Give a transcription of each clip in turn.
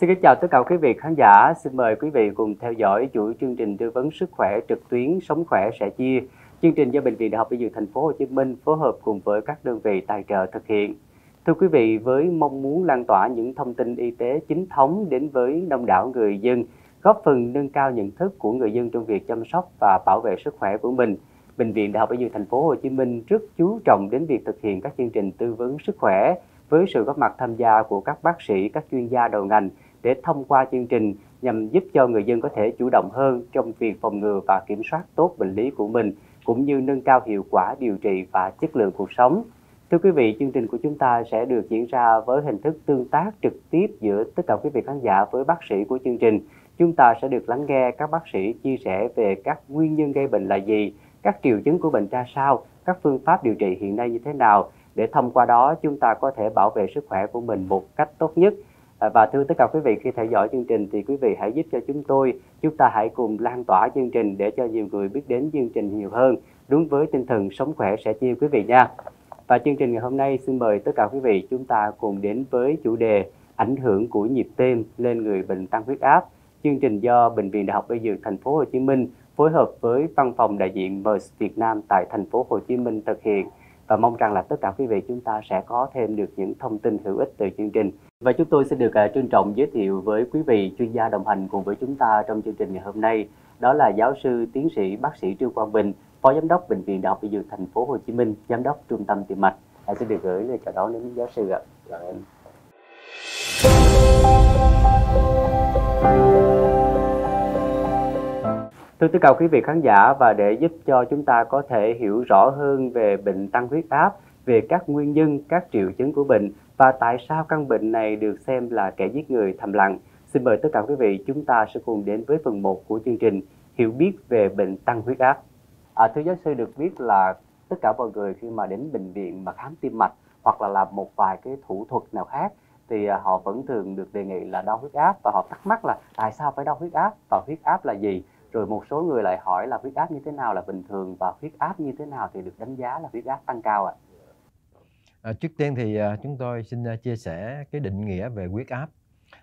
Xin kính chào tất cả quý vị khán giả. Xin mời quý vị cùng theo dõi chuỗi chương trình tư vấn sức khỏe trực tuyến Sống khỏe sẽ chia. Chương trình do Bệnh viện Đại học Y Dược Thành phố Hồ Chí Minh phối hợp cùng với các đơn vị tài trợ thực hiện. Thưa quý vị, với mong muốn lan tỏa những thông tin y tế chính thống đến với đông đảo người dân, góp phần nâng cao nhận thức của người dân trong việc chăm sóc và bảo vệ sức khỏe của mình, Bệnh viện Đại học Y Dược Thành phố Hồ Chí Minh rất chú trọng đến việc thực hiện các chương trình tư vấn sức khỏe với sự góp mặt tham gia của các bác sĩ, các chuyên gia đầu ngành để thông qua chương trình nhằm giúp cho người dân có thể chủ động hơn trong việc phòng ngừa và kiểm soát tốt bệnh lý của mình cũng như nâng cao hiệu quả điều trị và chất lượng cuộc sống. Thưa quý vị, chương trình của chúng ta sẽ được diễn ra với hình thức tương tác trực tiếp giữa tất cả quý vị khán giả với bác sĩ của chương trình. Chúng ta sẽ được lắng nghe các bác sĩ chia sẻ về các nguyên nhân gây bệnh là gì, các triệu chứng của bệnh ra sao, các phương pháp điều trị hiện nay như thế nào để thông qua đó chúng ta có thể bảo vệ sức khỏe của mình một cách tốt nhất À, và thưa tất cả quý vị khi theo dõi chương trình thì quý vị hãy giúp cho chúng tôi, chúng ta hãy cùng lan tỏa chương trình để cho nhiều người biết đến chương trình nhiều hơn, đúng với tinh thần sống khỏe sẽ chia quý vị nha. Và chương trình ngày hôm nay xin mời tất cả quý vị chúng ta cùng đến với chủ đề ảnh hưởng của nhịp tim lên người bệnh tăng huyết áp. Chương trình do Bệnh viện Đại học Y Dược Thành phố Hồ Chí Minh phối hợp với văn phòng đại diện MERS Việt Nam tại Thành phố Hồ Chí Minh thực hiện và mong rằng là tất cả quý vị chúng ta sẽ có thêm được những thông tin hữu ích từ chương trình. Và chúng tôi sẽ được uh, trân trọng giới thiệu với quý vị chuyên gia đồng hành cùng với chúng ta trong chương trình ngày hôm nay, đó là giáo sư tiến sĩ bác sĩ Trương Quang Bình, Phó Giám đốc Bệnh viện Đại học Y Dược Thành phố Hồ Chí Minh, Giám đốc Trung tâm Tim mạch. À, xin được gửi lời chào đón đến giáo sư ạ. Chào em. Thưa tất cả quý vị khán giả và để giúp cho chúng ta có thể hiểu rõ hơn về bệnh tăng huyết áp, về các nguyên nhân, các triệu chứng của bệnh và tại sao căn bệnh này được xem là kẻ giết người thầm lặng? Xin mời tất cả quý vị chúng ta sẽ cùng đến với phần 1 của chương trình hiểu biết về bệnh tăng huyết áp. À, thưa giáo sư được biết là tất cả mọi người khi mà đến bệnh viện mà khám tim mạch hoặc là làm một vài cái thủ thuật nào khác thì à, họ vẫn thường được đề nghị là đo huyết áp và họ thắc mắc là tại sao phải đo huyết áp và huyết áp là gì rồi một số người lại hỏi là huyết áp như thế nào là bình thường và huyết áp như thế nào thì được đánh giá là huyết áp tăng cao ạ à. Ờ, trước tiên thì ờ, chúng tôi xin ờ, chia sẻ cái định nghĩa về huyết áp.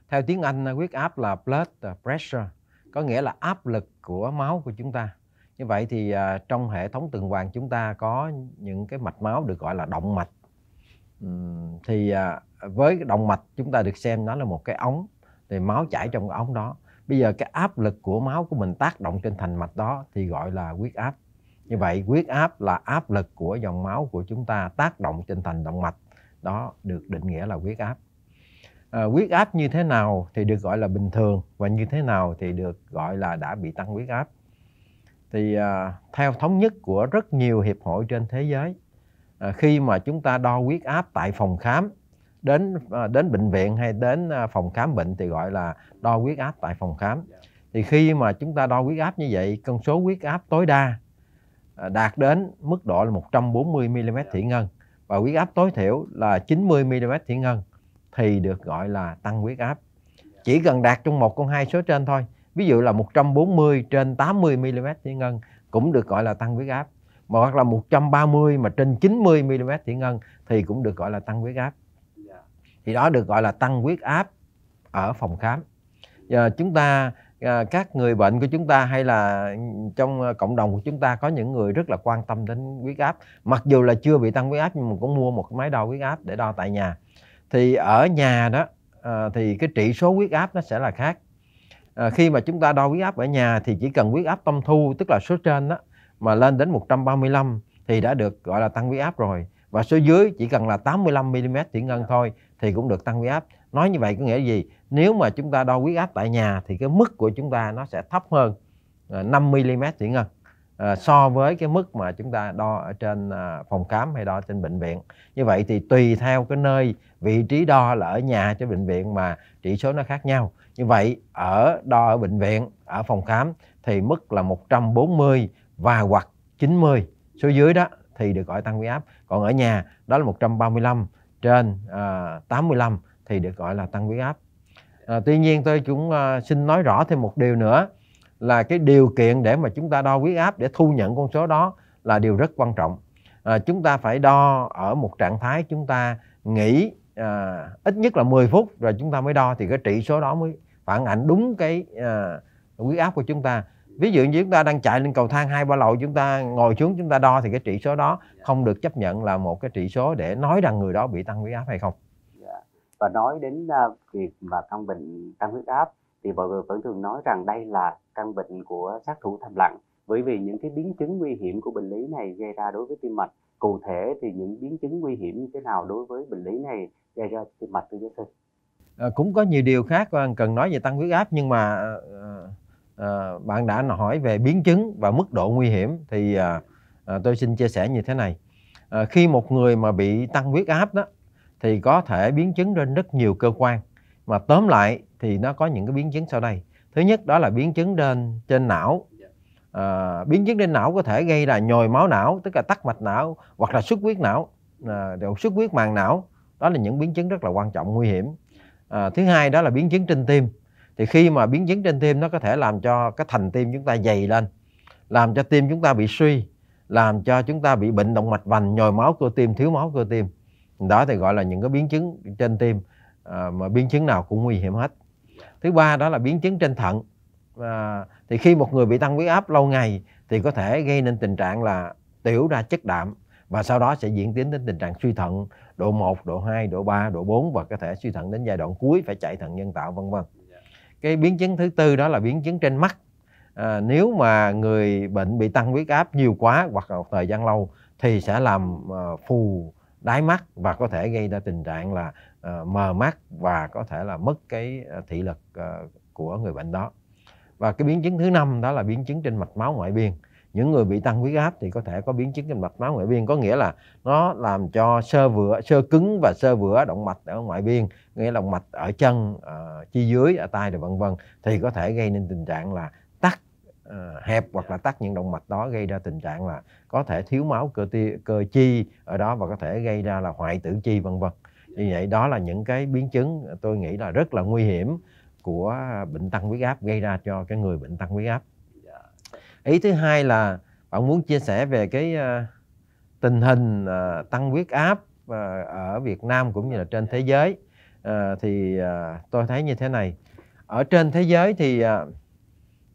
Theo tiếng Anh, huyết áp là blood pressure, có nghĩa là áp lực của máu của chúng ta. Như vậy thì trong hệ thống tuần hoàn chúng ta có những cái mạch máu được gọi là động mạch. thì với động mạch chúng ta được xem nó là một cái ống, thì máu chảy trong cái ống đó. Bây giờ cái áp lực của máu của mình tác động trên thành mạch đó thì gọi là huyết áp như vậy huyết áp là áp lực của dòng máu của chúng ta tác động trên thành động mạch đó được định nghĩa là huyết áp à, huyết áp như thế nào thì được gọi là bình thường và như thế nào thì được gọi là đã bị tăng huyết áp thì à, theo thống nhất của rất nhiều hiệp hội trên thế giới à, khi mà chúng ta đo huyết áp tại phòng khám đến à, đến bệnh viện hay đến à, phòng khám bệnh thì gọi là đo huyết áp tại phòng khám thì khi mà chúng ta đo huyết áp như vậy con số huyết áp tối đa À, đạt đến mức độ là 140 mm dạ. thủy ngân và huyết áp tối thiểu là 90 mm thủy ngân thì được gọi là tăng huyết áp. Dạ. Chỉ cần đạt trong một con hai số trên thôi, ví dụ là 140 trên 80 mm thủy ngân cũng được gọi là tăng huyết áp, mà hoặc là 130 mà trên 90 mm thủy ngân thì cũng được gọi là tăng huyết áp. Dạ. Thì đó được gọi là tăng huyết áp ở phòng khám. Giờ chúng ta À, các người bệnh của chúng ta hay là trong ờ, cộng đồng của chúng ta có những người rất là quan tâm đến huyết áp mặc dù là chưa bị tăng huyết áp nhưng mà cũng mua một cái máy đo huyết áp để đo tại nhà thì ở nhà đó ờ, thì cái trị số huyết áp nó sẽ là khác ờ, khi mà chúng ta đo huyết áp ở nhà thì chỉ cần huyết áp tâm thu tức là số trên đó mà lên đến 135 thì đã được gọi là tăng huyết áp rồi và số dưới chỉ cần là 85 mm thủy ngân thôi thì cũng được tăng huyết áp nói như vậy có nghĩa là gì nếu mà chúng ta đo huyết áp tại nhà thì cái mức của chúng ta nó sẽ thấp hơn 5 ờ, mm thủy ngân ờ, so với cái mức mà chúng ta đo ở trên ờ, phòng khám hay đo trên bệnh viện như vậy thì tùy theo cái nơi vị trí đo là ở nhà cho bệnh viện mà chỉ số nó khác nhau như vậy ở đo ở bệnh viện ở phòng khám thì mức là 140 và hoặc 90 số dưới đó thì được gọi tăng huyết áp còn ở nhà đó là 135 trên à, 85 thì được gọi là tăng huyết áp à, tuy nhiên tôi cũng à, xin nói rõ thêm một điều nữa là cái điều kiện để mà chúng ta đo huyết áp để thu nhận con số đó là điều rất quan trọng à, chúng ta phải đo ở một trạng thái chúng ta nghỉ à, ít nhất là 10 phút rồi chúng ta mới đo thì cái trị số đó mới phản ảnh đúng cái à, huyết áp của chúng ta ví dụ như chúng ta đang chạy lên cầu thang hai ba lầu chúng ta ngồi xuống chúng ta đo thì cái trị số đó không được chấp nhận là một cái trị số để nói rằng người đó bị tăng huyết áp hay không và nói đến à, việc mà căn bệnh tăng huyết áp thì mọi người vẫn thường nói rằng đây là căn bệnh của sát thủ thầm lặng bởi vì những cái biến chứng nguy hiểm của bệnh lý này gây ra đối với tim mạch cụ thể thì những biến chứng nguy hiểm như thế nào đối với bệnh lý này gây ra tim mạch thưa giáo sư à, cũng có nhiều điều khác cần nói về tăng huyết áp nhưng mà à, à, bạn đã hỏi về biến chứng và mức độ nguy hiểm thì à, à, tôi xin chia sẻ như thế này à, khi một người mà bị tăng huyết áp đó thì có thể biến chứng trên rất nhiều cơ quan mà tóm lại thì nó có những cái biến chứng sau đây thứ nhất đó là biến chứng trên trên não à, biến chứng trên não có thể gây là nhồi máu não tức là tắc mạch não hoặc là xuất huyết não à, đều xuất huyết màng não đó là những biến chứng rất là quan trọng nguy hiểm à, thứ hai đó là biến chứng trên tim thì khi mà biến chứng trên tim nó có thể làm cho cái thành tim chúng ta dày lên làm cho tim chúng ta bị suy làm cho chúng ta bị bệnh động mạch vành nhồi máu cơ tim thiếu máu cơ tim đó thì gọi là những cái biến chứng trên tim à, mà biến chứng nào cũng nguy hiểm hết thứ ba đó là biến chứng trên thận à, thì khi một người bị tăng huyết áp lâu ngày thì có thể gây nên tình trạng là tiểu ra chất đạm và sau đó sẽ diễn tiến đến tình trạng suy thận độ 1, độ 2, độ 3, độ 4 và có thể suy thận đến giai đoạn cuối phải chạy thận nhân tạo vân vân. Dạ. Cái biến chứng thứ tư đó là biến chứng trên mắt. À, nếu mà người bệnh bị tăng huyết áp nhiều quá hoặc là một thời gian lâu thì sẽ làm uh, phù đái mắt và có thể gây ra tình trạng là uh, mờ mắt và có thể là mất cái ờ, thị lực uh, của người bệnh đó và cái biến chứng thứ năm đó là biến chứng trên mạch máu ngoại biên những người bị tăng huyết áp thì có thể có biến chứng trên mạch máu ngoại biên có nghĩa là nó làm cho sơ vữa sơ cứng và sơ vữa động mạch ở ngoại biên nghĩa là động mạch ở chân ở chi dưới ở tay rồi vân vân thì có thể gây nên tình trạng là Ờ, hẹp hoặc là tắc những động mạch đó gây ra tình trạng là có thể thiếu máu cơ ti, cơ chi ở đó và có thể gây ra là hoại tử chi vân vân như vậy đó là những cái biến chứng tôi nghĩ là rất là nguy hiểm của bệnh tăng huyết áp gây ra cho cái người bệnh tăng huyết áp ý thứ hai là bạn muốn chia sẻ về cái ờ, tình hình ờ, tăng huyết áp ở Việt Nam cũng như là trên thế giới thì tôi thấy như thế này ở trên thế giới thì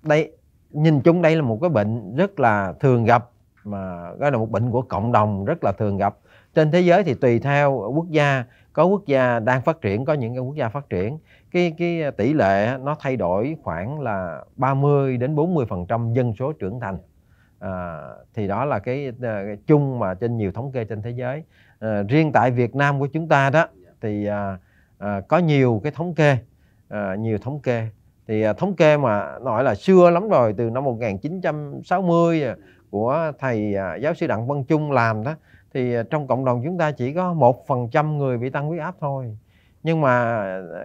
đây nhìn chung đây là một cái bệnh rất là thường gặp mà đó là một bệnh của cộng đồng rất là thường gặp trên thế giới thì tùy theo quốc gia có quốc gia đang phát triển có những cái quốc gia phát triển cái cái tỷ lệ nó thay đổi khoảng là 30 đến 40 phần trăm dân số trưởng thành à, thì đó là cái, ờ, cái chung mà trên nhiều thống kê trên thế giới à, riêng tại Việt Nam của chúng ta đó thì à, à, có nhiều cái thống kê à, nhiều thống kê thì à, thống kê mà nói là xưa lắm rồi từ năm 1960 à, của thầy à, giáo sư Đặng Văn Trung làm đó thì trong cộng đồng chúng ta chỉ có một phần trăm người bị tăng huyết áp thôi nhưng mà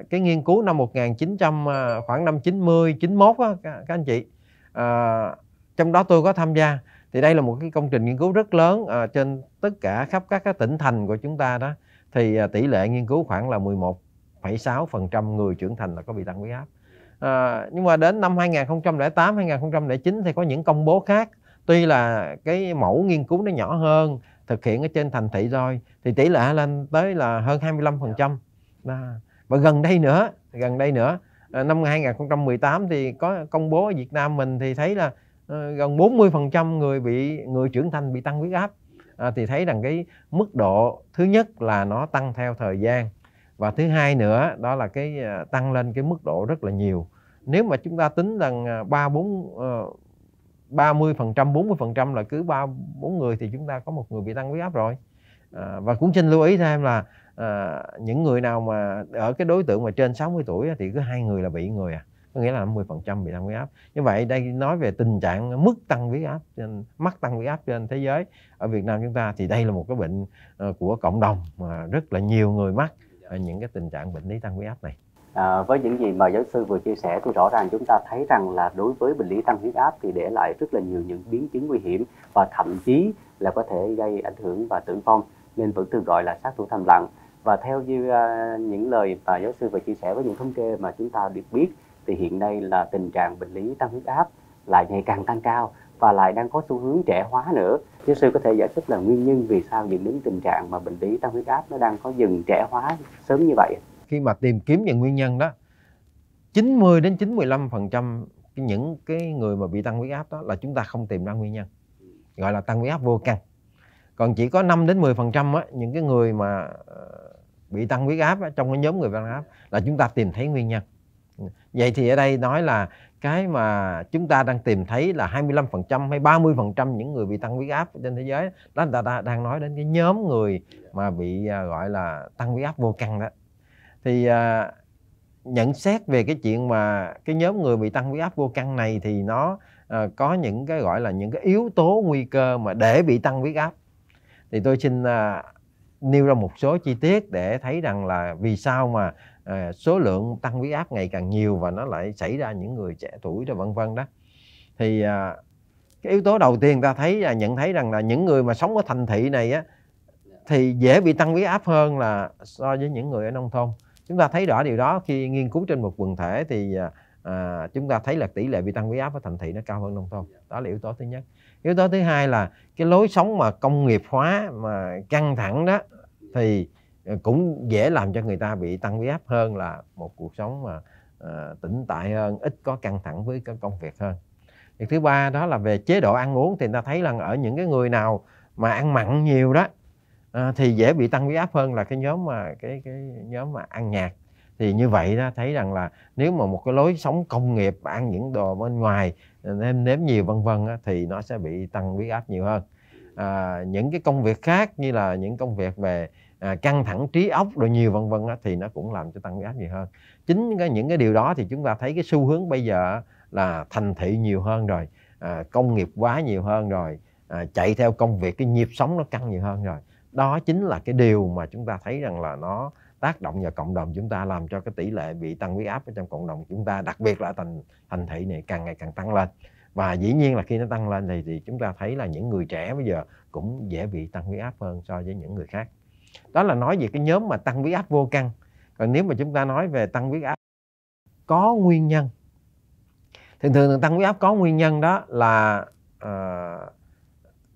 cái nghiên cứu năm 1900 khoảng năm 90 91 á các, các anh chị à, trong đó tôi có tham gia thì đây là một cái công trình nghiên cứu rất lớn à, trên tất cả khắp các cái tỉnh thành của chúng ta đó thì à, tỷ lệ nghiên cứu khoảng là 11,6% người trưởng thành là có bị tăng huyết áp à, nhưng mà đến năm 2008 2009 thì có những công bố khác tuy là cái mẫu nghiên cứu nó nhỏ hơn thực hiện ở trên thành thị rồi thì tỷ lệ lên tới là hơn 25 phần trăm và gần đây nữa gần đây nữa ờ, năm 2018 thì có công bố ở Việt Nam mình thì thấy là ờ, gần 40 phần trăm người bị người trưởng thành bị tăng huyết áp à, thì thấy rằng cái mức độ thứ nhất là nó tăng theo thời gian và thứ hai nữa đó là cái à, tăng lên cái mức độ rất là nhiều nếu mà chúng ta tính rằng à, ba bốn ờ, ba mươi phần trăm bốn mươi phần trăm là cứ ba bốn người thì chúng ta có một người bị tăng huyết áp rồi à, và cũng xin lưu ý thêm là à, những người nào mà ở cái đối tượng mà trên 60 tuổi thì cứ hai người là bị người à có nghĩa là phần trăm bị tăng huyết áp như vậy đây nói về tình trạng mức tăng huyết áp trên mắc tăng huyết áp trên thế giới ở Việt Nam chúng ta thì đây là một cái bệnh ờ, của cộng đồng mà rất là nhiều người mắc Dạ, những cái tình trạng bệnh lý tăng huyết áp này À, với những gì mà giáo sư vừa chia sẻ thì rõ ràng chúng ta thấy rằng là đối với bệnh lý tăng huyết áp thì để lại rất là nhiều những biến chứng nguy hiểm và thậm chí là có thể gây ảnh hưởng và tử vong nên vẫn thường gọi là sát thủ thầm lặng và theo như uh, những lời mà giáo sư vừa chia sẻ với những thống kê mà chúng ta được biết thì hiện nay là tình trạng bệnh lý tăng huyết áp lại ngày càng tăng cao và lại đang có xu hướng trẻ hóa nữa giáo sư có thể giải thích là nguyên nhân vì sao dẫn đến tình trạng mà bệnh lý tăng huyết áp nó đang có dần trẻ hóa sớm như vậy khi mà tìm kiếm những nguyên nhân đó 90 đến 95 phần trăm những cái người mà bị tăng huyết áp đó là chúng ta không tìm ra nguyên nhân gọi là tăng huyết áp vô căn còn chỉ có 5 đến 10 phần trăm những cái người mà ờ, bị tăng huyết áp trong cái nhóm người tăng áp là chúng ta tìm thấy nguyên nhân vậy thì ở đây nói là cái mà chúng ta đang tìm thấy là 25% hay 30% những người bị tăng huyết áp trên thế giới đó người ta đang nói đến cái nhóm người mà bị à, gọi là tăng huyết áp vô căn đó thì à, nhận xét về cái chuyện mà cái nhóm người bị tăng huyết áp vô căn này thì nó à, có những cái gọi là những cái yếu tố nguy cơ mà để bị tăng huyết áp thì tôi xin nêu ra một số chi tiết để thấy rằng là vì sao mà Ờ, số lượng tăng huyết áp ngày càng nhiều và nó lại xảy ra những người trẻ tuổi rồi vân vân đó thì à, cái yếu tố đầu tiên ta thấy là nhận thấy rằng là những người mà sống ở thành thị này á thì dễ bị tăng huyết áp hơn là so với những người ở nông thôn chúng ta thấy rõ điều đó khi nghiên cứu trên một quần thể thì à, à chúng ta thấy là tỷ lệ bị tăng huyết áp ở thành thị nó cao hơn nông thôn dạ. đó là yếu tố thứ nhất yếu tố thứ hai là cái lối sống mà công nghiệp hóa mà căng thẳng đó thì Ờ, cũng dễ làm cho người ta bị tăng huyết áp hơn là một cuộc sống mà uh, tĩnh tại hơn ít có căng thẳng với cái công việc hơn việc thứ ba đó là về chế độ ăn uống thì ta thấy là ở những cái người nào mà ăn mặn nhiều đó à, thì dễ bị tăng huyết áp hơn là cái nhóm mà cái cái nhóm mà ăn nhạt thì như vậy ta thấy rằng là nếu mà một cái lối sống công nghiệp ăn những đồ bên ngoài nêm nếm nhiều vân vân thì nó sẽ bị tăng huyết áp nhiều hơn à, những cái công việc khác như là những công việc về à, căng thẳng trí óc rồi nhiều vân vân thì nó cũng làm cho tăng huyết áp nhiều hơn chính cái, những cái điều đó thì chúng ta thấy cái xu hướng bây giờ là thành thị nhiều hơn rồi à, công nghiệp quá nhiều hơn rồi à, chạy theo công việc cái nhịp sống nó căng nhiều hơn rồi đó chính là cái điều mà chúng ta thấy rằng là nó tác động vào cộng đồng chúng ta làm cho cái tỷ lệ bị tăng huyết áp ở trong cộng đồng chúng ta đặc biệt là thành thành thị này càng ngày càng tăng lên và dĩ nhiên là khi nó tăng lên thì, thì chúng ta thấy là những người trẻ bây giờ cũng dễ bị tăng huyết áp hơn so với những người khác đó là nói về cái nhóm mà tăng huyết áp vô căn còn nếu mà chúng ta nói về tăng huyết áp có nguyên nhân thường thường tăng huyết áp có nguyên nhân đó là uh,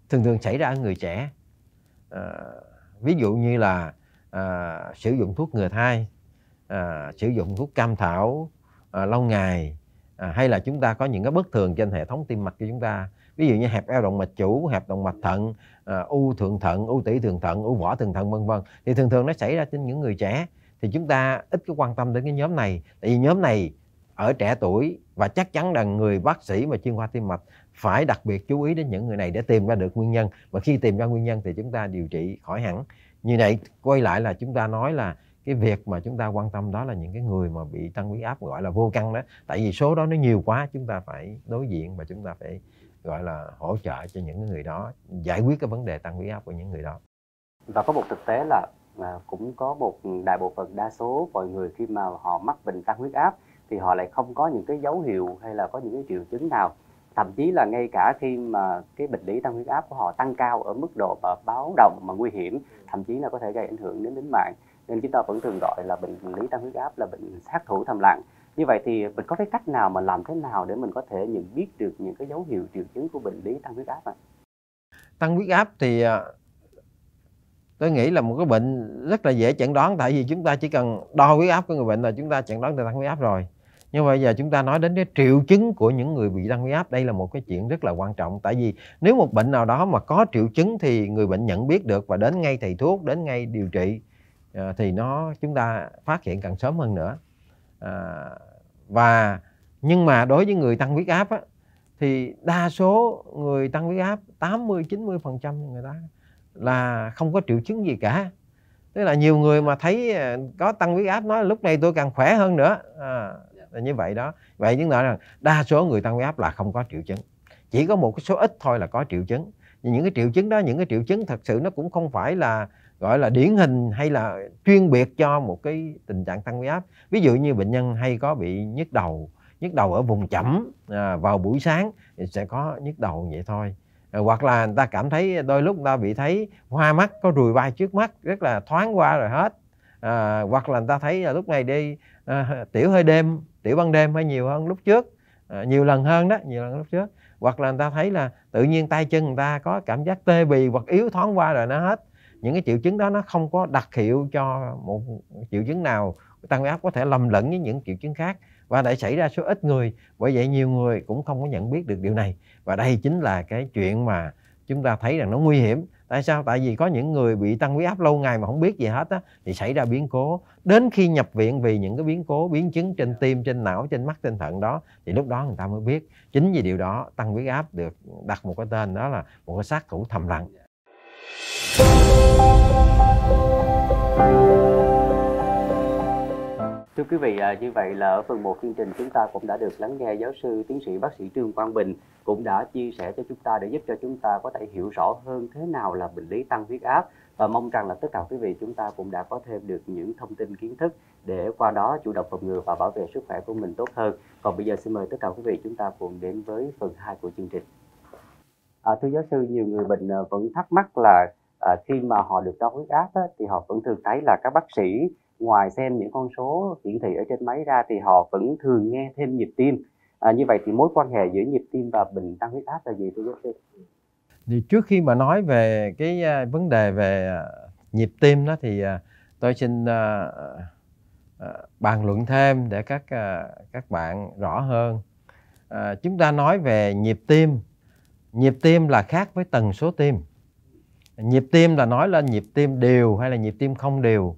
thường thường xảy ra ở người trẻ uh, ví dụ như là uh, sử dụng thuốc ngừa thai uh, sử dụng thuốc cam thảo uh, lâu ngày uh, hay là chúng ta có những cái bất thường trên hệ thống tim mạch của chúng ta ví dụ như hẹp eo động mạch chủ hẹp động mạch thận Ờ, u thượng thận u tỷ thượng thận u vỏ thượng thận vân vân thì thường thường nó xảy ra trên những người trẻ thì chúng ta ít có quan tâm đến cái nhóm này tại vì nhóm này ở trẻ tuổi và chắc chắn là người bác sĩ và chuyên khoa tim mạch phải đặc biệt chú ý đến những người này để tìm ra được nguyên nhân và khi tìm ra nguyên nhân thì chúng ta điều trị khỏi hẳn như này quay lại là chúng ta nói là cái việc mà chúng ta quan tâm đó là những cái người mà bị tăng huyết áp gọi là vô căn đó tại vì số đó nó nhiều quá chúng ta phải đối diện và chúng ta phải gọi là hỗ trợ cho những người đó giải quyết cái vấn đề tăng huyết áp của những người đó và có một thực tế là à, cũng có một ừ, đại bộ phận đa số mọi người khi mà họ mắc bệnh tăng huyết áp thì họ lại không có những cái dấu hiệu hay là có những cái triệu chứng nào thậm chí là ngay cả khi mà cái bệnh lý tăng huyết áp của họ tăng cao ở mức độ mà báo động mà nguy hiểm thậm chí là có thể gây ảnh hưởng đến tính mạng nên chúng ta vẫn thường gọi là bệnh lý tăng huyết áp là bệnh sát thủ thầm lặng như vậy thì mình có cái cách nào mà làm thế nào để mình có thể nhận biết được những cái dấu hiệu triệu chứng của bệnh lý tăng huyết áp ạ tăng huyết áp thì à, tôi nghĩ là một cái bệnh rất là dễ chẩn đoán tại vì chúng ta chỉ cần đo huyết áp của người bệnh là chúng ta chẩn đoán được tăng huyết áp rồi nhưng bây giờ chúng ta nói đến cái triệu chứng của những người bị tăng huyết áp đây là một cái chuyện rất là quan trọng tại vì nếu một bệnh nào đó mà có triệu chứng thì người bệnh nhận biết được và đến ngay thầy thuốc đến ngay điều trị à, thì nó chúng ta phát hiện càng sớm hơn nữa à, và nhưng mà đối với người tăng huyết áp á, thì đa số người tăng huyết áp 80 90 phần trăm người ta là không có triệu chứng gì cả tức là nhiều người mà thấy à, có tăng huyết áp nói lúc này tôi càng khỏe hơn nữa à, là như vậy đó vậy chứng tỏ rằng đa số người tăng huyết áp là không có triệu chứng chỉ có một số ít thôi là có triệu chứng những cái triệu chứng đó những cái triệu chứng thật sự nó cũng không phải là gọi là điển hình hay là chuyên biệt cho một cái tình trạng tăng huyết áp ví dụ như bệnh nhân hay có bị nhức đầu nhức đầu ở vùng chẩm à, vào buổi sáng thì sẽ có nhức đầu vậy thôi à, hoặc là người ta cảm thấy đôi lúc người ta bị thấy hoa mắt có rùi vai trước mắt rất là thoáng qua rồi hết à, hoặc là người ta thấy là lúc này đi à, tiểu hơi đêm tiểu ban đêm hay nhiều hơn lúc trước à, nhiều lần hơn đó nhiều lần lúc trước hoặc là người ta thấy là tự nhiên tay chân người ta có cảm giác tê bì hoặc yếu thoáng qua rồi nó hết những cái triệu chứng đó nó không có đặc hiệu cho một triệu chứng nào tăng huyết áp có thể lầm lẫn với những triệu chứng khác và đã xảy ra số ít người bởi vậy nhiều người cũng không có nhận biết được điều này và đây chính là cái chuyện mà chúng ta thấy rằng nó nguy hiểm tại sao tại vì có những người bị tăng huyết áp lâu ngày mà không biết gì hết á thì xảy ra biến cố đến khi nhập viện vì những cái biến cố biến chứng trên tim trên não trên mắt trên thận đó thì lúc đó người ta mới biết chính vì điều đó tăng huyết áp được đặt một cái tên đó là một cái sát thủ thầm lặng Thưa quý vị, à, như vậy là ở phần 1 chương trình chúng ta cũng đã được lắng nghe giáo sư tiến sĩ bác sĩ Trương Quang Bình cũng đã chia sẻ cho chúng ta để giúp cho chúng ta có thể hiểu rõ hơn thế nào là bệnh lý tăng huyết áp và mong rằng là tất cả quý vị chúng ta cũng đã có thêm được những thông tin kiến thức để qua đó chủ động phòng ngừa và bảo vệ sức khỏe của mình tốt hơn. Còn bây giờ xin mời tất cả quý vị chúng ta cùng đến với phần 2 của chương trình à, thưa giáo sư nhiều người bệnh ờ, vẫn thắc mắc là à, khi mà họ được đo huyết áp á, thì họ vẫn thường thấy là các bác sĩ ngoài xem những con số hiển thị ở trên máy ra thì họ vẫn thường nghe thêm nhịp tim à, như vậy thì mối quan hệ giữa nhịp tim và bệnh tăng huyết áp là gì thưa giáo sư thì trước khi mà nói về cái vấn đề về à, nhịp tim đó thì à, tôi xin à, bàn luận thêm để các các bạn rõ hơn chúng ta nói về nhịp tim Nhịp tim là khác với tần số tim. Nhịp tim là nói là nhịp tim đều hay là nhịp tim không đều.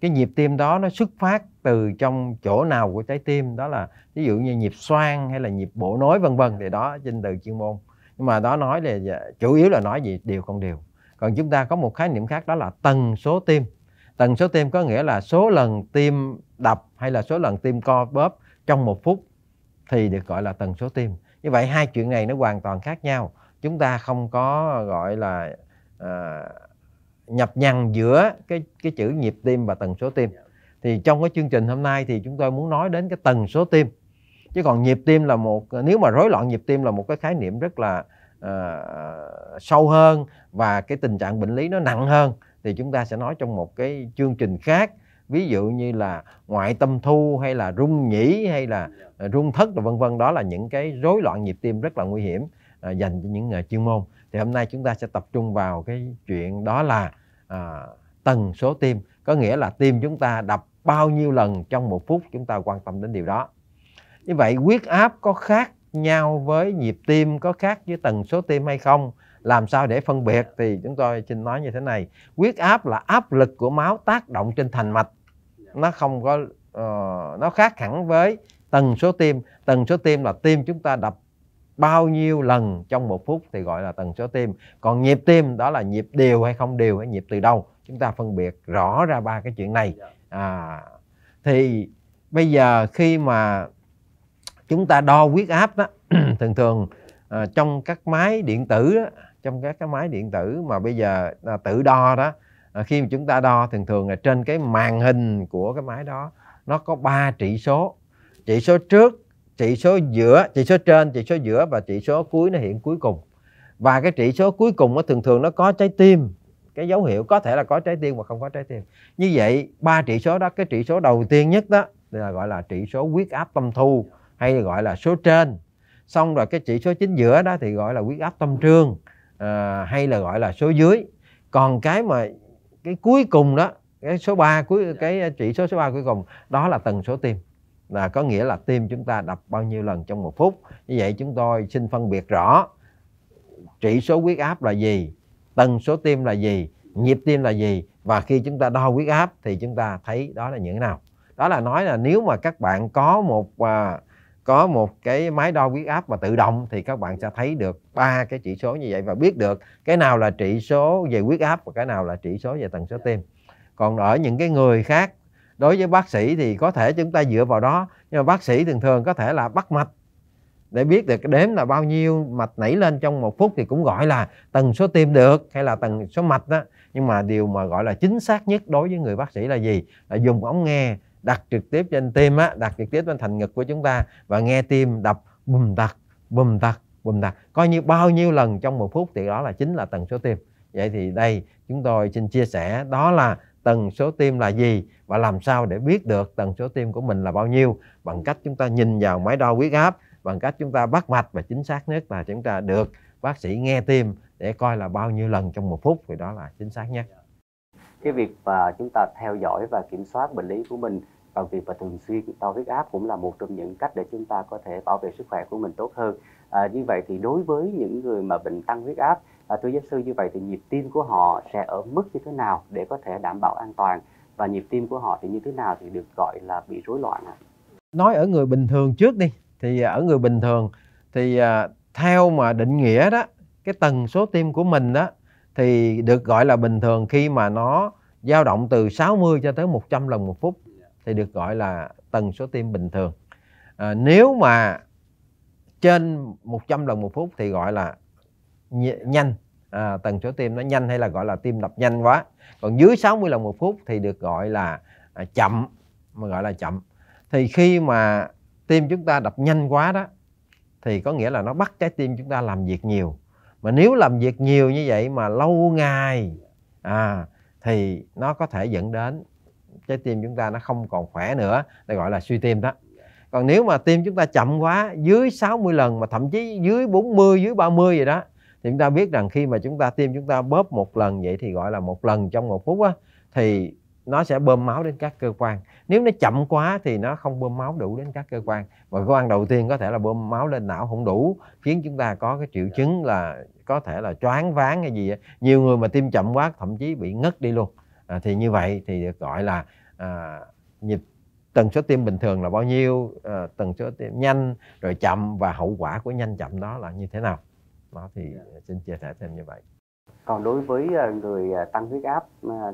Cái nhịp tim đó nó xuất phát từ trong chỗ nào của trái tim đó là ví dụ như nhịp xoang hay là nhịp bộ nối vân vân thì đó trên từ chuyên môn. Nhưng mà đó nói là dạ, chủ yếu là nói gì đều không đều. Còn chúng ta có một khái niệm khác đó là tần số tim. Tần số tim có nghĩa là số lần tim đập hay là số lần tim co bóp trong một phút thì được gọi là tần số tim. Như vậy hai chuyện này nó hoàn toàn khác nhau chúng ta không có gọi là à, nhập nhằng giữa cái cái chữ nhịp tim và tần số tim thì trong cái chương trình hôm nay thì chúng tôi muốn nói đến cái tần số tim chứ còn nhịp tim là một nếu mà rối loạn nhịp tim là một cái khái niệm rất là à, sâu hơn và cái tình trạng bệnh lý nó nặng hơn thì chúng ta sẽ nói trong một cái chương trình khác ví dụ như là ngoại tâm thu hay là rung nhĩ hay là rung thất và vân vân đó là những cái rối loạn nhịp tim rất là nguy hiểm À, dành cho những người chuyên môn thì hôm nay chúng ta sẽ tập trung vào cái chuyện đó là à, tần số tim có nghĩa là tim chúng ta đập bao nhiêu lần trong một phút chúng ta quan tâm đến điều đó như vậy huyết áp có khác nhau với nhịp tim có khác với tần số tim hay không làm sao để phân biệt thì chúng tôi xin nói như thế này huyết áp là áp lực của máu tác động trên thành mạch nó không có uh, nó khác hẳn với tần số tim tần số tim là tim chúng ta đập bao nhiêu lần trong một phút thì gọi là tần số tim còn nhịp tim đó là nhịp đều hay không đều hay nhịp từ đâu chúng ta phân biệt rõ ra ba cái chuyện này dạ. à, thì bây giờ khi mà chúng ta đo huyết áp đó thường thường à, trong các máy điện tử đó, trong các cái máy điện tử mà bây giờ à, tự đo đó à, khi mà chúng ta đo thường thường là trên cái màn hình của cái máy đó nó có ba trị số trị số trước chỉ số giữa chỉ số trên chỉ số giữa và chỉ số cuối nó hiện cuối cùng và cái chỉ số cuối cùng nó thường thường nó có trái tim cái dấu hiệu có thể là có trái tim hoặc không có trái tim như vậy ba chỉ số đó cái chỉ số đầu tiên nhất đó là gọi là chỉ số huyết áp tâm thu hay gọi là số trên xong rồi cái chỉ số chính giữa đó thì gọi là huyết áp tâm trương à, hay là gọi là số dưới còn cái mà cái cuối cùng đó cái số 3 cuối cái chỉ số số 3 cuối cùng đó là tần số tim là có nghĩa là tim chúng ta đập bao nhiêu lần trong một phút như vậy chúng tôi xin phân biệt rõ trị số huyết áp là gì tần số tim là gì nhịp tim là gì và khi chúng ta đo huyết áp thì chúng ta thấy đó là những nào đó là nói là nếu mà các bạn có một à, có một cái máy đo huyết áp mà tự động thì các bạn sẽ thấy được ba cái chỉ số như vậy và biết được cái nào là chỉ số về huyết áp và cái nào là chỉ số về tần số tim còn ở những cái người khác đối với bác sĩ thì có thể chúng ta dựa vào đó nhưng mà bác sĩ thường thường có thể là bắt mạch để biết được đếm là bao nhiêu mạch nảy lên trong một phút thì cũng gọi là tần số tim được hay là tần số mạch đó nhưng mà điều mà gọi là chính xác nhất đối với người bác sĩ là gì là dùng ống nghe đặt trực tiếp trên tim á đặt trực tiếp trên thành ngực của chúng ta và nghe tim đập bùm tặc bùm tặc bùm tặc coi như bao nhiêu lần trong một phút thì đó là chính là tần số tim vậy thì đây chúng tôi xin chia sẻ đó là tần số tim là gì và làm sao để biết được tần số tim của mình là bao nhiêu bằng cách chúng ta nhìn vào máy đo huyết áp bằng cách chúng ta bắt mạch và chính xác nhất là chúng ta được bác sĩ nghe tim để coi là bao nhiêu lần trong một phút thì đó là chính xác nhất cái việc và chúng ta theo dõi và kiểm soát bệnh lý của mình và việc và thường xuyên đo huyết áp cũng là một trong những cách để chúng ta có thể bảo vệ sức khỏe của mình tốt hơn à, như vậy thì đối với những người mà bệnh tăng huyết áp à, thưa giáo sư như vậy thì nhịp tim của họ sẽ ở mức như thế nào để có thể đảm bảo an toàn và nhịp tim của họ thì như thế nào thì được gọi là bị rối loạn ạ à? nói ở người bình thường trước đi thì à, ở người bình thường thì à, theo mà định nghĩa đó cái tần số tim của mình đó thì được gọi là bình thường khi mà nó dao động từ 60 cho tới 100 lần một phút thì được gọi là tần số tim bình thường. À, nếu mà trên 100 lần một phút thì gọi là nhanh à, tần số tim nó nhanh hay là gọi là tim đập nhanh quá còn dưới 60 lần một phút thì được gọi là à, chậm mà gọi là chậm thì khi mà tim chúng ta đập nhanh quá đó thì có nghĩa là nó bắt trái tim chúng ta làm việc nhiều mà nếu làm việc nhiều như vậy mà lâu ngày à, thì nó có thể dẫn đến trái tim chúng ta nó không còn khỏe nữa để gọi là suy tim đó còn nếu mà tim chúng ta chậm quá dưới 60 lần mà thậm chí dưới 40 dưới 30 gì đó thì chúng ta biết rằng khi mà chúng ta tiêm chúng ta bóp một lần vậy thì gọi là một lần trong một phút á thì nó sẽ bơm máu đến các cơ quan nếu nó chậm quá thì nó không bơm máu đủ đến các cơ quan và cơ quan đầu tiên có thể là bơm máu lên não không đủ khiến chúng ta có cái triệu chứng là có thể là choáng váng hay gì đó. nhiều người mà tiêm chậm quá thậm chí bị ngất đi luôn à, thì như vậy thì được gọi là à, nhịp tần số tiêm bình thường là bao nhiêu à, tần số tiêm nhanh rồi chậm và hậu quả của nhanh chậm đó là như thế nào đó thì dạ. ờ, xin chia sẻ thêm như vậy còn đối với ờ, người ờ, tăng huyết áp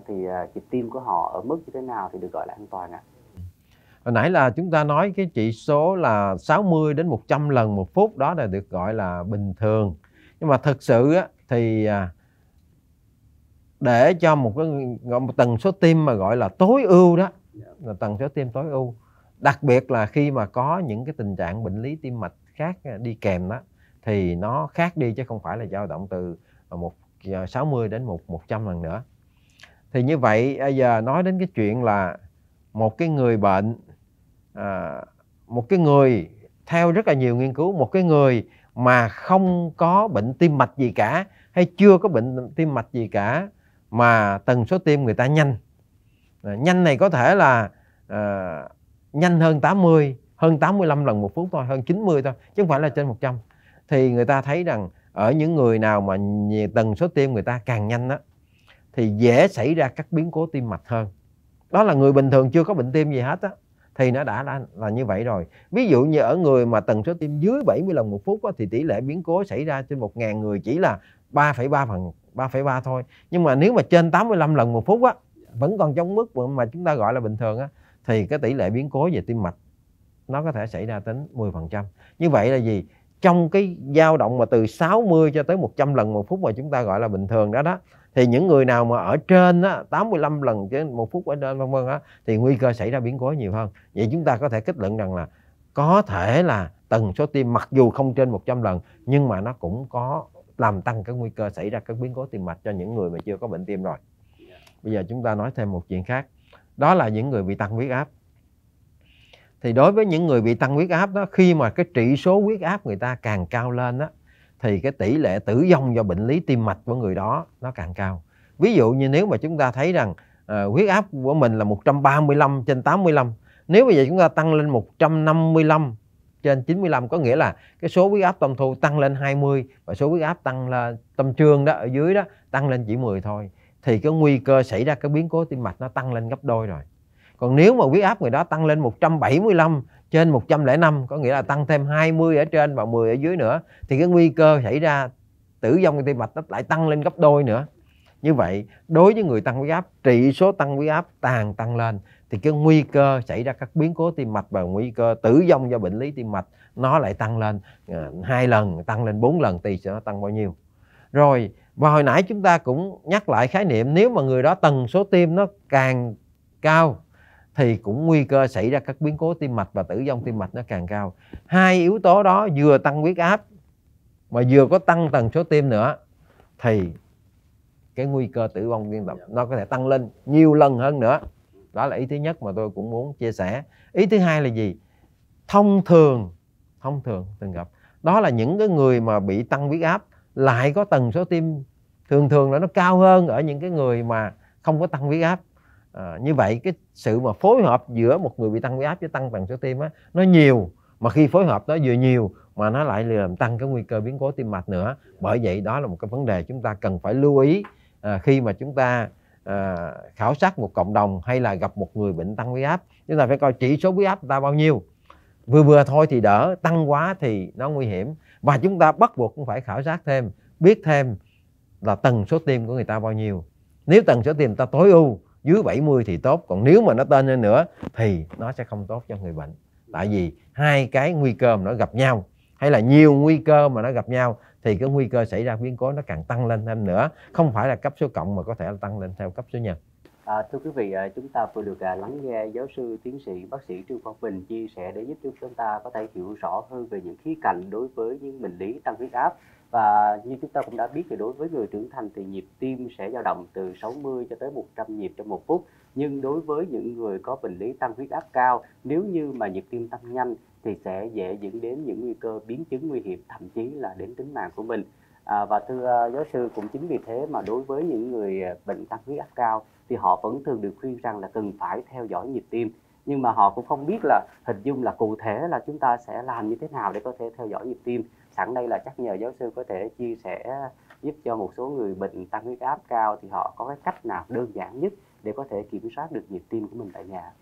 thì nhịp tim của họ ở mức như thế nào thì được gọi là an toàn ạ à? Hồi nãy là chúng ta nói cái chỉ số là 60 đến 100 lần một phút đó là được gọi là bình thường. Nhưng mà thực sự á, thì à, để cho một cái một tần số tim mà gọi là tối ưu đó dạ. là tần số tim tối ưu đặc biệt là khi mà có những cái tình trạng bệnh lý tim mạch khác đi kèm đó thì nó khác đi chứ không phải là dao động từ ờ, một 60 ờ, đến một 100 lần nữa thì như vậy bây giờ nói đến cái chuyện là một cái người bệnh à, một cái người theo rất là nhiều nghiên cứu một cái người mà không có bệnh tim mạch gì cả hay chưa có bệnh tim mạch gì cả mà tần số tim người ta nhanh à, nhanh này có thể là à, nhanh hơn 80 hơn 85 lần một phút thôi hơn 90 thôi chứ không phải là trên 100 thì người ta thấy rằng ở những người nào mà tần số tim người ta càng nhanh đó thì dễ xảy ra các biến cố tim mạch hơn đó là người bình thường chưa có bệnh tim gì hết á thì nó đã là, là như vậy rồi ví dụ như ở người mà tần số tim dưới 70 lần một phút á, thì tỷ lệ biến cố xảy ra trên 1.000 người chỉ là 3,3 phần 3,3 thôi nhưng mà nếu mà trên 85 lần một phút á vẫn còn trong mức mà chúng ta gọi là bình thường á thì cái tỷ lệ biến cố về tim mạch nó có thể xảy ra đến 10% như vậy là gì trong cái dao động mà từ 60 cho tới 100 lần một phút mà chúng ta gọi là bình thường đó đó thì những người nào mà ở trên á, 85 lần trên một phút ở trên vân vân á, thì nguy cơ xảy ra biến cố nhiều hơn vậy chúng ta có thể kết luận rằng là có thể là tần số tim mặc dù không trên 100 lần nhưng mà nó cũng có làm tăng cái nguy cơ xảy ra các biến cố tim mạch cho những người mà chưa có bệnh tim rồi dạ. bây giờ chúng ta nói thêm một chuyện khác đó là những người bị tăng huyết áp thì đối với những người bị tăng huyết áp đó khi mà cái trị số huyết áp người ta càng cao lên đó thì cái tỷ lệ tử vong do bệnh lý tim mạch của người đó nó càng cao ví dụ như nếu mà chúng ta thấy rằng uh, huyết áp của mình là 135 trên 85 nếu bây giờ chúng ta tăng lên 155 trên 95 có nghĩa là cái số huyết áp tâm thu tăng lên 20 và số huyết áp tăng là tâm trương đó ở dưới đó tăng lên chỉ 10 thôi thì cái nguy cơ xảy ra cái biến cố tim mạch nó tăng lên gấp đôi rồi còn nếu mà huyết áp người đó tăng lên 175 trên 105 có nghĩa là tăng thêm 20 ở trên và 10 ở dưới nữa thì cái nguy cơ xảy ra tử vong của tim mạch nó lại tăng lên gấp đôi nữa như vậy đối với người tăng huyết áp trị số tăng huyết áp càng tăng lên thì cái nguy cơ xảy ra các biến cố tim mạch và nguy cơ tử vong do bệnh lý tim mạch nó lại tăng lên à, hai lần tăng lên bốn lần tùy nó tăng bao nhiêu rồi và hồi nãy chúng ta cũng nhắc lại khái niệm nếu mà người đó tần số tim nó càng cao thì cũng nguy cơ xảy ra các biến cố tim mạch và tử vong tim mạch nó càng cao hai yếu tố đó vừa tăng huyết áp mà vừa có tăng tần số tim nữa thì cái nguy cơ tử vong viên mạch nó có thể tăng lên nhiều lần hơn nữa đó là ý thứ nhất mà tôi cũng muốn chia sẻ ý thứ hai là gì thông thường thông thường từng gặp đó là những cái người mà bị tăng huyết áp lại có tần số tim thường thường là nó cao hơn ở những cái người mà không có tăng huyết áp à, như vậy cái sự mà phối hợp giữa một người bị tăng huyết áp với tăng bằng số tim á nó nhiều mà khi phối hợp nó vừa nhiều mà nó lại làm tăng cái nguy cơ biến cố tim mạch nữa bởi vậy đó là một cái vấn đề chúng ta cần phải lưu ý à, khi mà chúng ta à, khảo sát một cộng đồng hay là gặp một người bệnh tăng huyết áp chúng ta phải coi chỉ số huyết áp ta bao nhiêu vừa vừa thôi thì đỡ tăng quá thì nó nguy hiểm và chúng ta bắt buộc cũng phải khảo sát thêm biết thêm là tần số tim của người ta bao nhiêu nếu tần số tim ta tối ưu dưới 70 thì tốt còn nếu mà nó tên lên nữa thì nó sẽ không tốt cho người bệnh tại vì hai cái nguy cơ mà nó gặp nhau hay là nhiều nguy cơ mà nó gặp nhau thì cái nguy cơ xảy ra biến cố nó càng tăng lên thêm nữa không phải là cấp số cộng mà có thể là tăng lên theo cấp số nhân À, thưa quý vị, à, chúng ta vừa được à, lắng nghe giáo sư, tiến sĩ, bác sĩ Trương Quang Bình chia sẻ để giúp chúng ta có thể hiểu rõ hơn về những khía cạnh đối với những bệnh lý tăng huyết áp và như chúng ta cũng đã biết thì đối với người trưởng thành thì nhịp tim sẽ dao động từ 60 cho tới 100 nhịp trong một phút nhưng đối với những người có bệnh lý tăng huyết áp cao nếu như mà nhịp tim tăng nhanh thì sẽ dễ dẫn đến những nguy cơ biến chứng nguy hiểm thậm chí là đến tính mạng của mình à, và thưa à, giáo sư cũng chính vì thế mà đối với những người à, bệnh tăng huyết áp cao thì họ vẫn thường được khuyên rằng là cần phải theo dõi nhịp tim nhưng mà họ cũng không biết là hình dung là cụ thể là chúng ta sẽ làm như thế nào để có thể theo dõi nhịp tim sẵn đây là chắc nhờ giáo sư có thể chia sẻ à, giúp cho một số người bệnh tăng huyết áp cao thì họ có cái cách nào đơn giản nhất để có thể kiểm soát được nhịp tim của mình tại nhà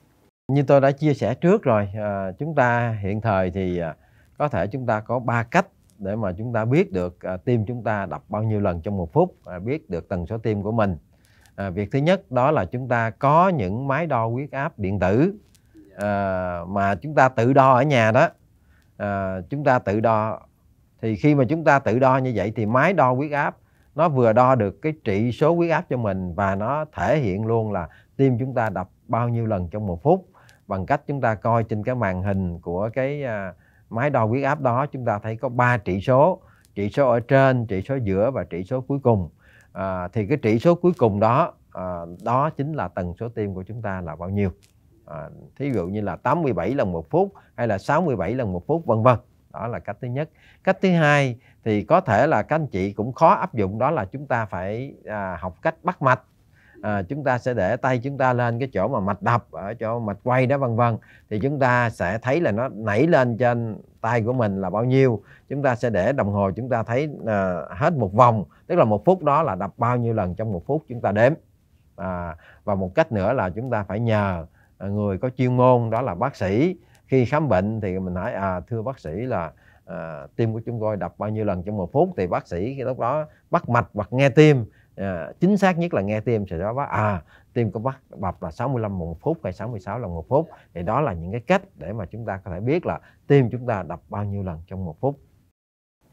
như tôi đã chia sẻ trước rồi à, chúng ta hiện thời thì à, có thể chúng ta có 3 cách để mà chúng ta biết được tim chúng ta đập bao nhiêu lần trong một phút biết được tần số tim của mình việc thứ nhất đó là chúng ta có những máy đo huyết áp điện tử mà chúng ta tự đo ở nhà đó chúng ta tự đo thì khi mà chúng ta tự đo như vậy thì máy đo huyết áp nó vừa đo được cái trị số huyết áp cho mình và nó thể hiện luôn là tim chúng ta đập bao nhiêu lần trong một phút bằng cách chúng ta coi trên cái màn hình của cái à, máy đo huyết áp đó chúng ta thấy có ba trị số trị số ở trên trị số giữa và trị số cuối cùng à, thì cái trị số cuối cùng đó à, đó chính là tần số tim của chúng ta là bao nhiêu à, thí dụ như là 87 lần một phút hay là 67 lần một phút vân vân đó là cách thứ nhất cách thứ hai thì có thể là các anh chị cũng khó áp dụng đó là chúng ta phải à, học cách bắt mạch à, chúng ta sẽ để tay chúng ta lên cái chỗ mà mạch đập ở chỗ mạch quay đó vân vân thì chúng ta sẽ thấy là nó nảy lên trên tay của mình là bao nhiêu chúng ta sẽ để đồng hồ chúng ta thấy à, hết một vòng tức là một phút đó là đập bao nhiêu lần trong một phút chúng ta đếm à, và một cách nữa là chúng ta phải nhờ à, người có chuyên môn đó là bác sĩ khi khám bệnh thì mình hỏi à thưa bác sĩ là à, tim của chúng tôi đập bao nhiêu lần trong một phút thì bác sĩ khi lúc đó bắt mạch hoặc nghe tim à, chính xác nhất là nghe tim thì đó bác à tim của bác đập là 65 lần một phút hay 66 lần một phút thì đó là những cái cách để mà chúng ta có thể biết là tim chúng ta đập bao nhiêu lần trong một phút.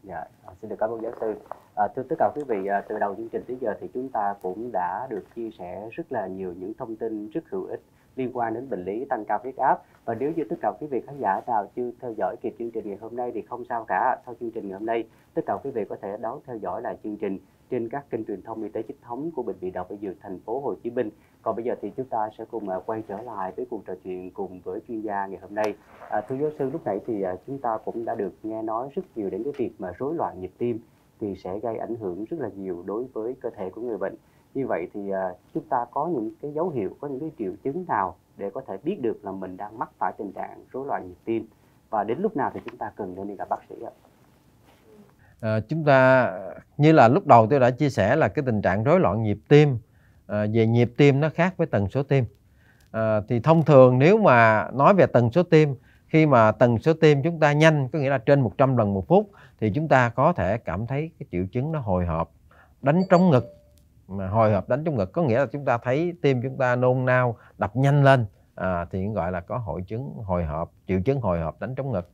Dạ, à, xin được cảm ơn giáo sư. À, thưa tất cả quý vị, à, từ đầu chương trình tới giờ thì chúng ta cũng đã được chia sẻ rất là nhiều những thông tin rất hữu ích liên quan đến bệnh lý tăng cao huyết áp và nếu như tất cả quý vị khán giả nào chưa theo dõi kịp chương trình ngày hôm nay thì không sao cả sau chương trình ngày hôm nay tất cả quý vị có thể đón theo dõi lại chương trình trên các kênh truyền thông y tế chính thống của bệnh viện Đại học Dược thành phố Hồ Chí Minh. Còn bây giờ thì chúng ta sẽ cùng à, quay trở lại với cuộc trò chuyện cùng với chuyên gia ngày hôm nay. À, thưa giáo sư lúc nãy thì à, chúng ta cũng đã được nghe nói rất nhiều đến cái việc mà rối loạn nhịp tim thì sẽ gây ảnh hưởng rất là nhiều đối với cơ thể của người bệnh như vậy thì à, chúng ta có những cái dấu hiệu có những cái triệu chứng nào để có thể biết được là mình đang mắc phải tình trạng rối loạn nhịp tim và đến lúc nào thì chúng ta cần nên đi gặp bác sĩ ạ à, chúng ta như là lúc đầu tôi đã chia sẻ là cái tình trạng rối loạn nhịp tim à, về nhịp tim nó khác với tần số tim à, thì thông thường nếu mà nói về tần số tim khi mà tần số tim chúng ta nhanh có nghĩa là trên 100 lần một phút thì chúng ta có thể cảm thấy cái triệu chứng nó hồi hộp đánh trống ngực mà hồi hộp đánh trống ngực có nghĩa là chúng ta thấy tim chúng ta nôn nao đập nhanh lên à, thì gọi là có hội chứng hồi hộp triệu chứng hồi hộp đánh trống ngực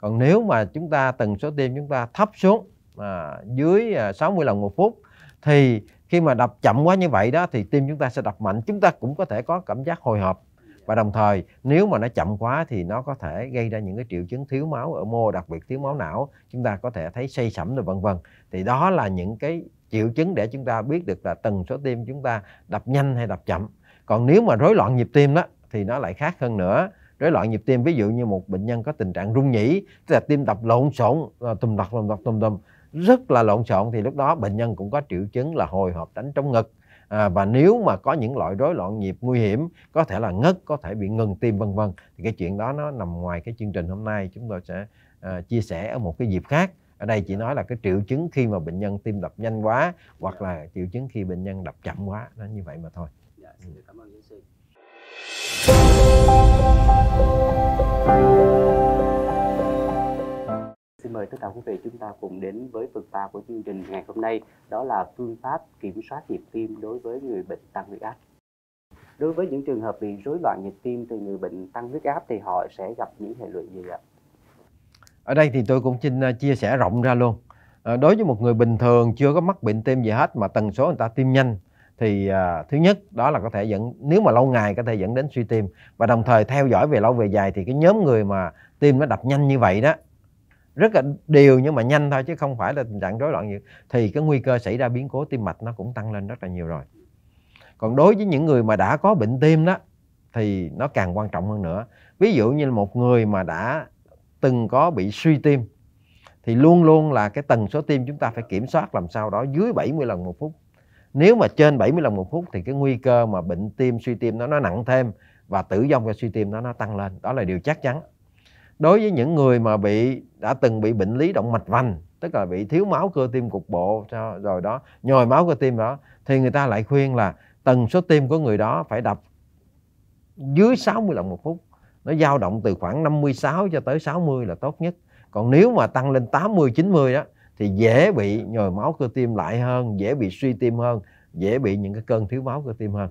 còn nếu mà chúng ta tần số tim chúng ta thấp xuống à, dưới 60 à, lần một phút thì khi mà đập chậm quá như vậy đó thì tim chúng ta sẽ đập mạnh chúng ta cũng có thể có cảm giác hồi hộp và đồng thời nếu mà nó chậm quá thì nó có thể gây ra những cái triệu chứng thiếu máu ở mô đặc biệt thiếu máu não chúng ta có thể thấy say sẩm rồi vân vân thì đó là những cái triệu chứng để chúng ta biết được là tần số tim chúng ta đập nhanh hay đập chậm còn nếu mà rối loạn nhịp tim đó thì nó lại khác hơn nữa rối loạn nhịp tim ví dụ như một bệnh nhân có tình trạng rung nhĩ tức là tim đập lộn xộn ờ, tùm đập tùm đập tùm tùm rất là lộn xộn thì lúc đó bệnh nhân cũng có triệu chứng là hồi hộp đánh trống ngực à, và nếu mà có những loại rối loạn nhịp nguy hiểm có thể là ngất có thể bị ngừng tim vân vân thì cái chuyện đó nó nằm ngoài cái chương trình hôm nay chúng tôi sẽ à, chia sẻ ở một cái dịp khác ở đây chỉ nói là cái triệu chứng khi mà bệnh nhân tim đập nhanh quá hoặc dạ. là triệu chứng khi bệnh nhân đập chậm quá nó như vậy mà thôi dạ, ừ. xin mời tất cả quý vị chúng ta cùng đến với phần 3 của chương trình ngày hôm nay, đó là phương pháp kiểm soát nhịp tim đối với người bệnh tăng huyết áp. Đối với những trường hợp bị rối loạn nhịp tim từ người bệnh tăng huyết áp thì họ sẽ gặp những hệ lụy gì ạ? ở đây thì tôi cũng xin à, chia sẻ rộng ra luôn ờ, đối với một người bình thường chưa có mắc bệnh tim gì hết mà tần số người ta tim nhanh thì à, thứ nhất đó là có thể dẫn nếu mà lâu ngày có thể dẫn đến suy tim và đồng thời theo dõi về lâu về dài thì cái nhóm người mà tim nó đập nhanh như vậy đó rất là đều nhưng mà nhanh thôi chứ không phải là tình trạng rối loạn gì thì cái nguy cơ xảy ra biến cố tim mạch nó cũng tăng lên rất là nhiều rồi còn đối với những người mà đã có bệnh tim đó thì nó càng quan trọng hơn nữa ví dụ như là một người mà đã từng có bị suy tim thì luôn luôn là cái tần số tim chúng ta phải kiểm soát làm sao đó dưới 70 lần một phút. Nếu mà trên 70 lần một phút thì cái nguy cơ mà bệnh tim suy tim nó nó nặng thêm và tử vong do suy tim nó nó tăng lên, đó là điều chắc chắn. Đối với những người mà bị đã từng bị bệnh lý động mạch vành, tức là bị thiếu máu cơ tim cục bộ rồi đó, nhồi máu cơ tim đó thì người ta lại khuyên là tần số tim của người đó phải đập dưới 60 lần một phút nó dao động từ khoảng 56 cho tới 60 là tốt nhất còn nếu mà tăng lên 80 90 đó thì dễ bị nhồi máu cơ tim lại hơn dễ bị suy tim hơn dễ bị những cái cơn thiếu máu cơ tim hơn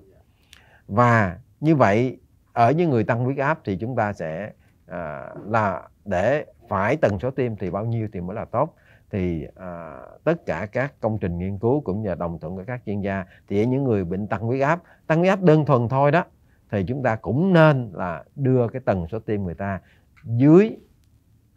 và như vậy ở những người tăng huyết áp thì chúng ta sẽ à, là để phải tần số tim thì bao nhiêu thì mới là tốt thì à, tất cả các công trình nghiên cứu cũng như đồng thuận của các chuyên gia thì ở những người bệnh tăng huyết áp tăng huyết áp đơn thuần thôi đó thì chúng ta cũng nên là đưa cái tần số tim người ta dưới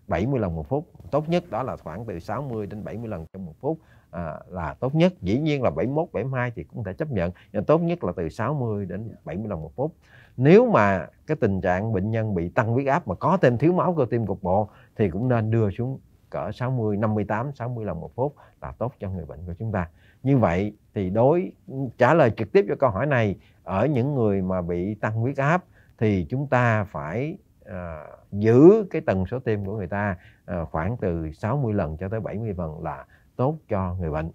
70 lần một phút tốt nhất đó là khoảng từ 60 đến 70 lần trong một phút à, là tốt nhất dĩ nhiên là 71 72 thì cũng thể chấp nhận nhưng tốt nhất là từ 60 đến 70 lần một phút nếu mà cái tình trạng bệnh nhân bị tăng huyết áp mà có thêm thiếu máu cơ tim cục bộ thì cũng nên đưa xuống cỡ 60 58 60 lần một phút là tốt cho người bệnh của chúng ta như vậy thì đối trả lời trực tiếp cho câu hỏi này ở những người mà bị tăng huyết áp thì chúng ta phải à, giữ cái tần số tim của người ta à, khoảng từ 60 lần cho tới 70 lần là tốt cho người bệnh.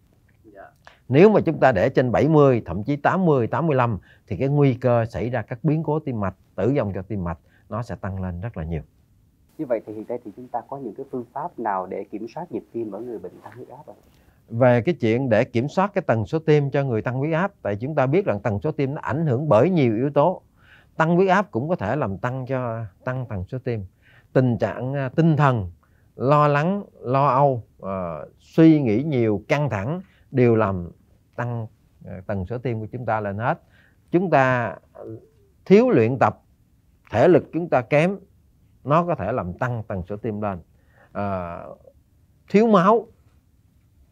Dạ. Nếu mà chúng ta để trên 70, thậm chí 80, 85 thì cái nguy cơ xảy ra các biến cố tim mạch, tử vong cho tim mạch nó sẽ tăng lên rất là nhiều. Như vậy thì hiện nay thì chúng ta có những cái phương pháp nào để kiểm soát nhịp tim ở người bệnh tăng huyết áp ạ? về cái chuyện để kiểm soát cái tần số tim cho người tăng huyết áp tại chúng ta biết rằng tần số tim nó ảnh hưởng bởi nhiều yếu tố tăng huyết áp cũng có thể làm tăng cho tăng tần số tim tình trạng à, tinh thần lo lắng lo âu à, suy nghĩ nhiều căng thẳng đều làm tăng à, tần số tim của chúng ta lên hết chúng ta thiếu luyện tập thể lực chúng ta kém nó có thể làm tăng tần số tim lên à, thiếu máu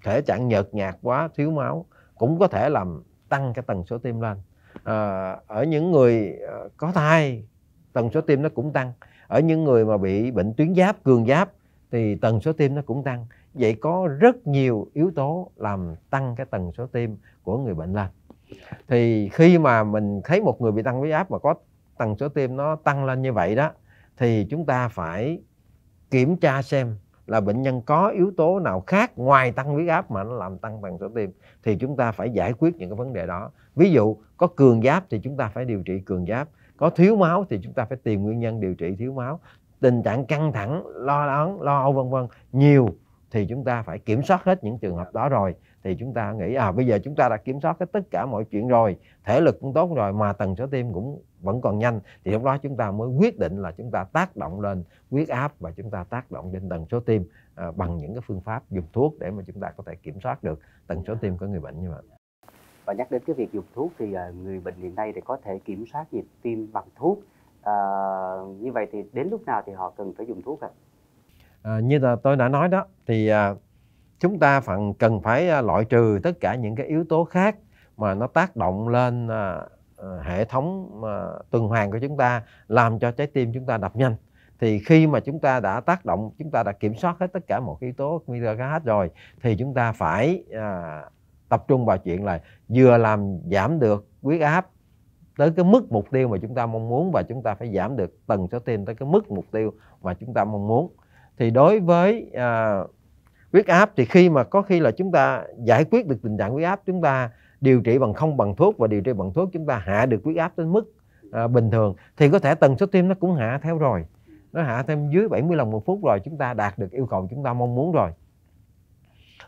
thể trạng nhợt nhạt quá thiếu máu cũng có thể làm tăng cái tần số tim lên à, ở những người ờ, có thai tần số tim nó cũng tăng ở những người mà bị bệnh tuyến giáp cường giáp thì tần số tim nó cũng tăng vậy có rất nhiều yếu tố làm tăng cái tần số tim của người bệnh lên thì khi mà mình thấy một người bị tăng huyết áp mà có tần số tim nó tăng lên như vậy đó thì chúng ta phải kiểm tra xem là bệnh nhân có yếu tố nào khác ngoài tăng huyết áp mà nó làm tăng tần số tim thì chúng ta phải giải quyết những cái vấn đề đó ví dụ có cường giáp thì chúng ta phải điều trị cường giáp có thiếu máu thì chúng ta phải tìm nguyên nhân điều trị thiếu máu tình trạng căng thẳng lo lắng lo âu vân vân nhiều thì chúng ta phải kiểm soát hết những trường hợp đó rồi thì chúng ta nghĩ à bây giờ chúng ta đã kiểm soát hết tất cả mọi chuyện rồi thể lực cũng tốt rồi mà tần số tim cũng vẫn còn nhanh thì lúc đó chúng ta mới quyết định là chúng ta tác động lên huyết áp và chúng ta tác động lên tần số tim à, bằng những cái phương pháp dùng thuốc để mà chúng ta có thể kiểm soát được tần số tim của người bệnh như vậy và nhắc đến cái việc dùng thuốc thì à, người bệnh hiện nay thì có thể kiểm soát nhịp tim bằng thuốc à, như vậy thì đến lúc nào thì họ cần phải dùng thuốc ạ à? À, như là tôi đã nói đó thì à, chúng ta phần cần phải à, loại trừ tất cả những cái yếu tố khác mà nó tác động lên à, à, hệ thống tuần hoàn của chúng ta làm cho trái tim chúng ta đập nhanh thì khi mà chúng ta đã tác động chúng ta đã kiểm soát hết tất cả một yếu tố nguy cơ hết rồi thì chúng ta phải tập trung vào chuyện là vừa làm giảm được huyết áp tới cái mức mục tiêu mà chúng ta mong muốn và chúng ta phải giảm được tần số tim tới cái mức mục tiêu mà chúng ta mong muốn thì đối với à, huyết áp thì khi mà có khi là chúng ta giải quyết được tình trạng huyết áp chúng ta điều trị bằng không bằng thuốc và điều trị bằng thuốc chúng ta hạ được huyết áp đến mức à, bình thường thì có thể tần số tim nó cũng hạ theo rồi nó hạ thêm dưới 70 lần một phút rồi chúng ta đạt được yêu cầu chúng ta mong muốn rồi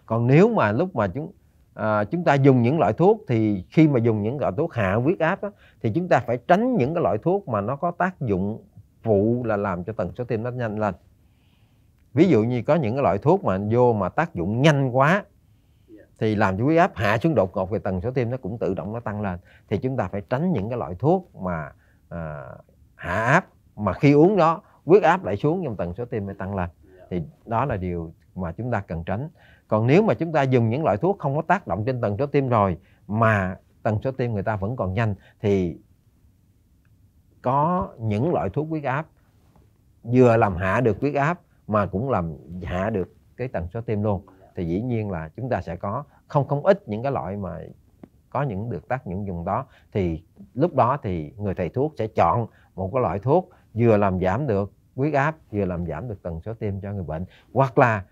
còn nếu mà lúc mà chúng à, chúng ta dùng những loại thuốc thì khi mà dùng những loại thuốc hạ huyết áp á, thì chúng ta phải tránh những cái loại thuốc mà nó có tác dụng phụ là làm cho tần số tim nó nhanh lên ví dụ như có những cái loại thuốc mà vô mà tác dụng nhanh quá dạ. thì làm cho huyết áp hạ xuống đột ngột về tần số tim nó cũng tự động nó tăng lên thì chúng ta phải tránh những cái loại thuốc mà à, hạ áp mà khi uống đó huyết áp lại xuống nhưng tần số tim lại tăng lên dạ. thì đó là điều mà chúng ta cần tránh còn nếu mà chúng ta dùng những loại thuốc không có tác động trên tần số tim rồi mà tần số tim người ta vẫn còn nhanh thì có những loại thuốc huyết áp vừa làm hạ được huyết áp mà cũng làm hạ được cái tần số tim luôn dạ. thì dĩ nhiên là chúng ta sẽ có không không ít những cái loại mà có những được tác những dùng đó thì lúc đó thì người thầy thuốc sẽ chọn một cái loại thuốc vừa làm giảm được huyết áp vừa làm giảm được tần số tim cho người bệnh hoặc là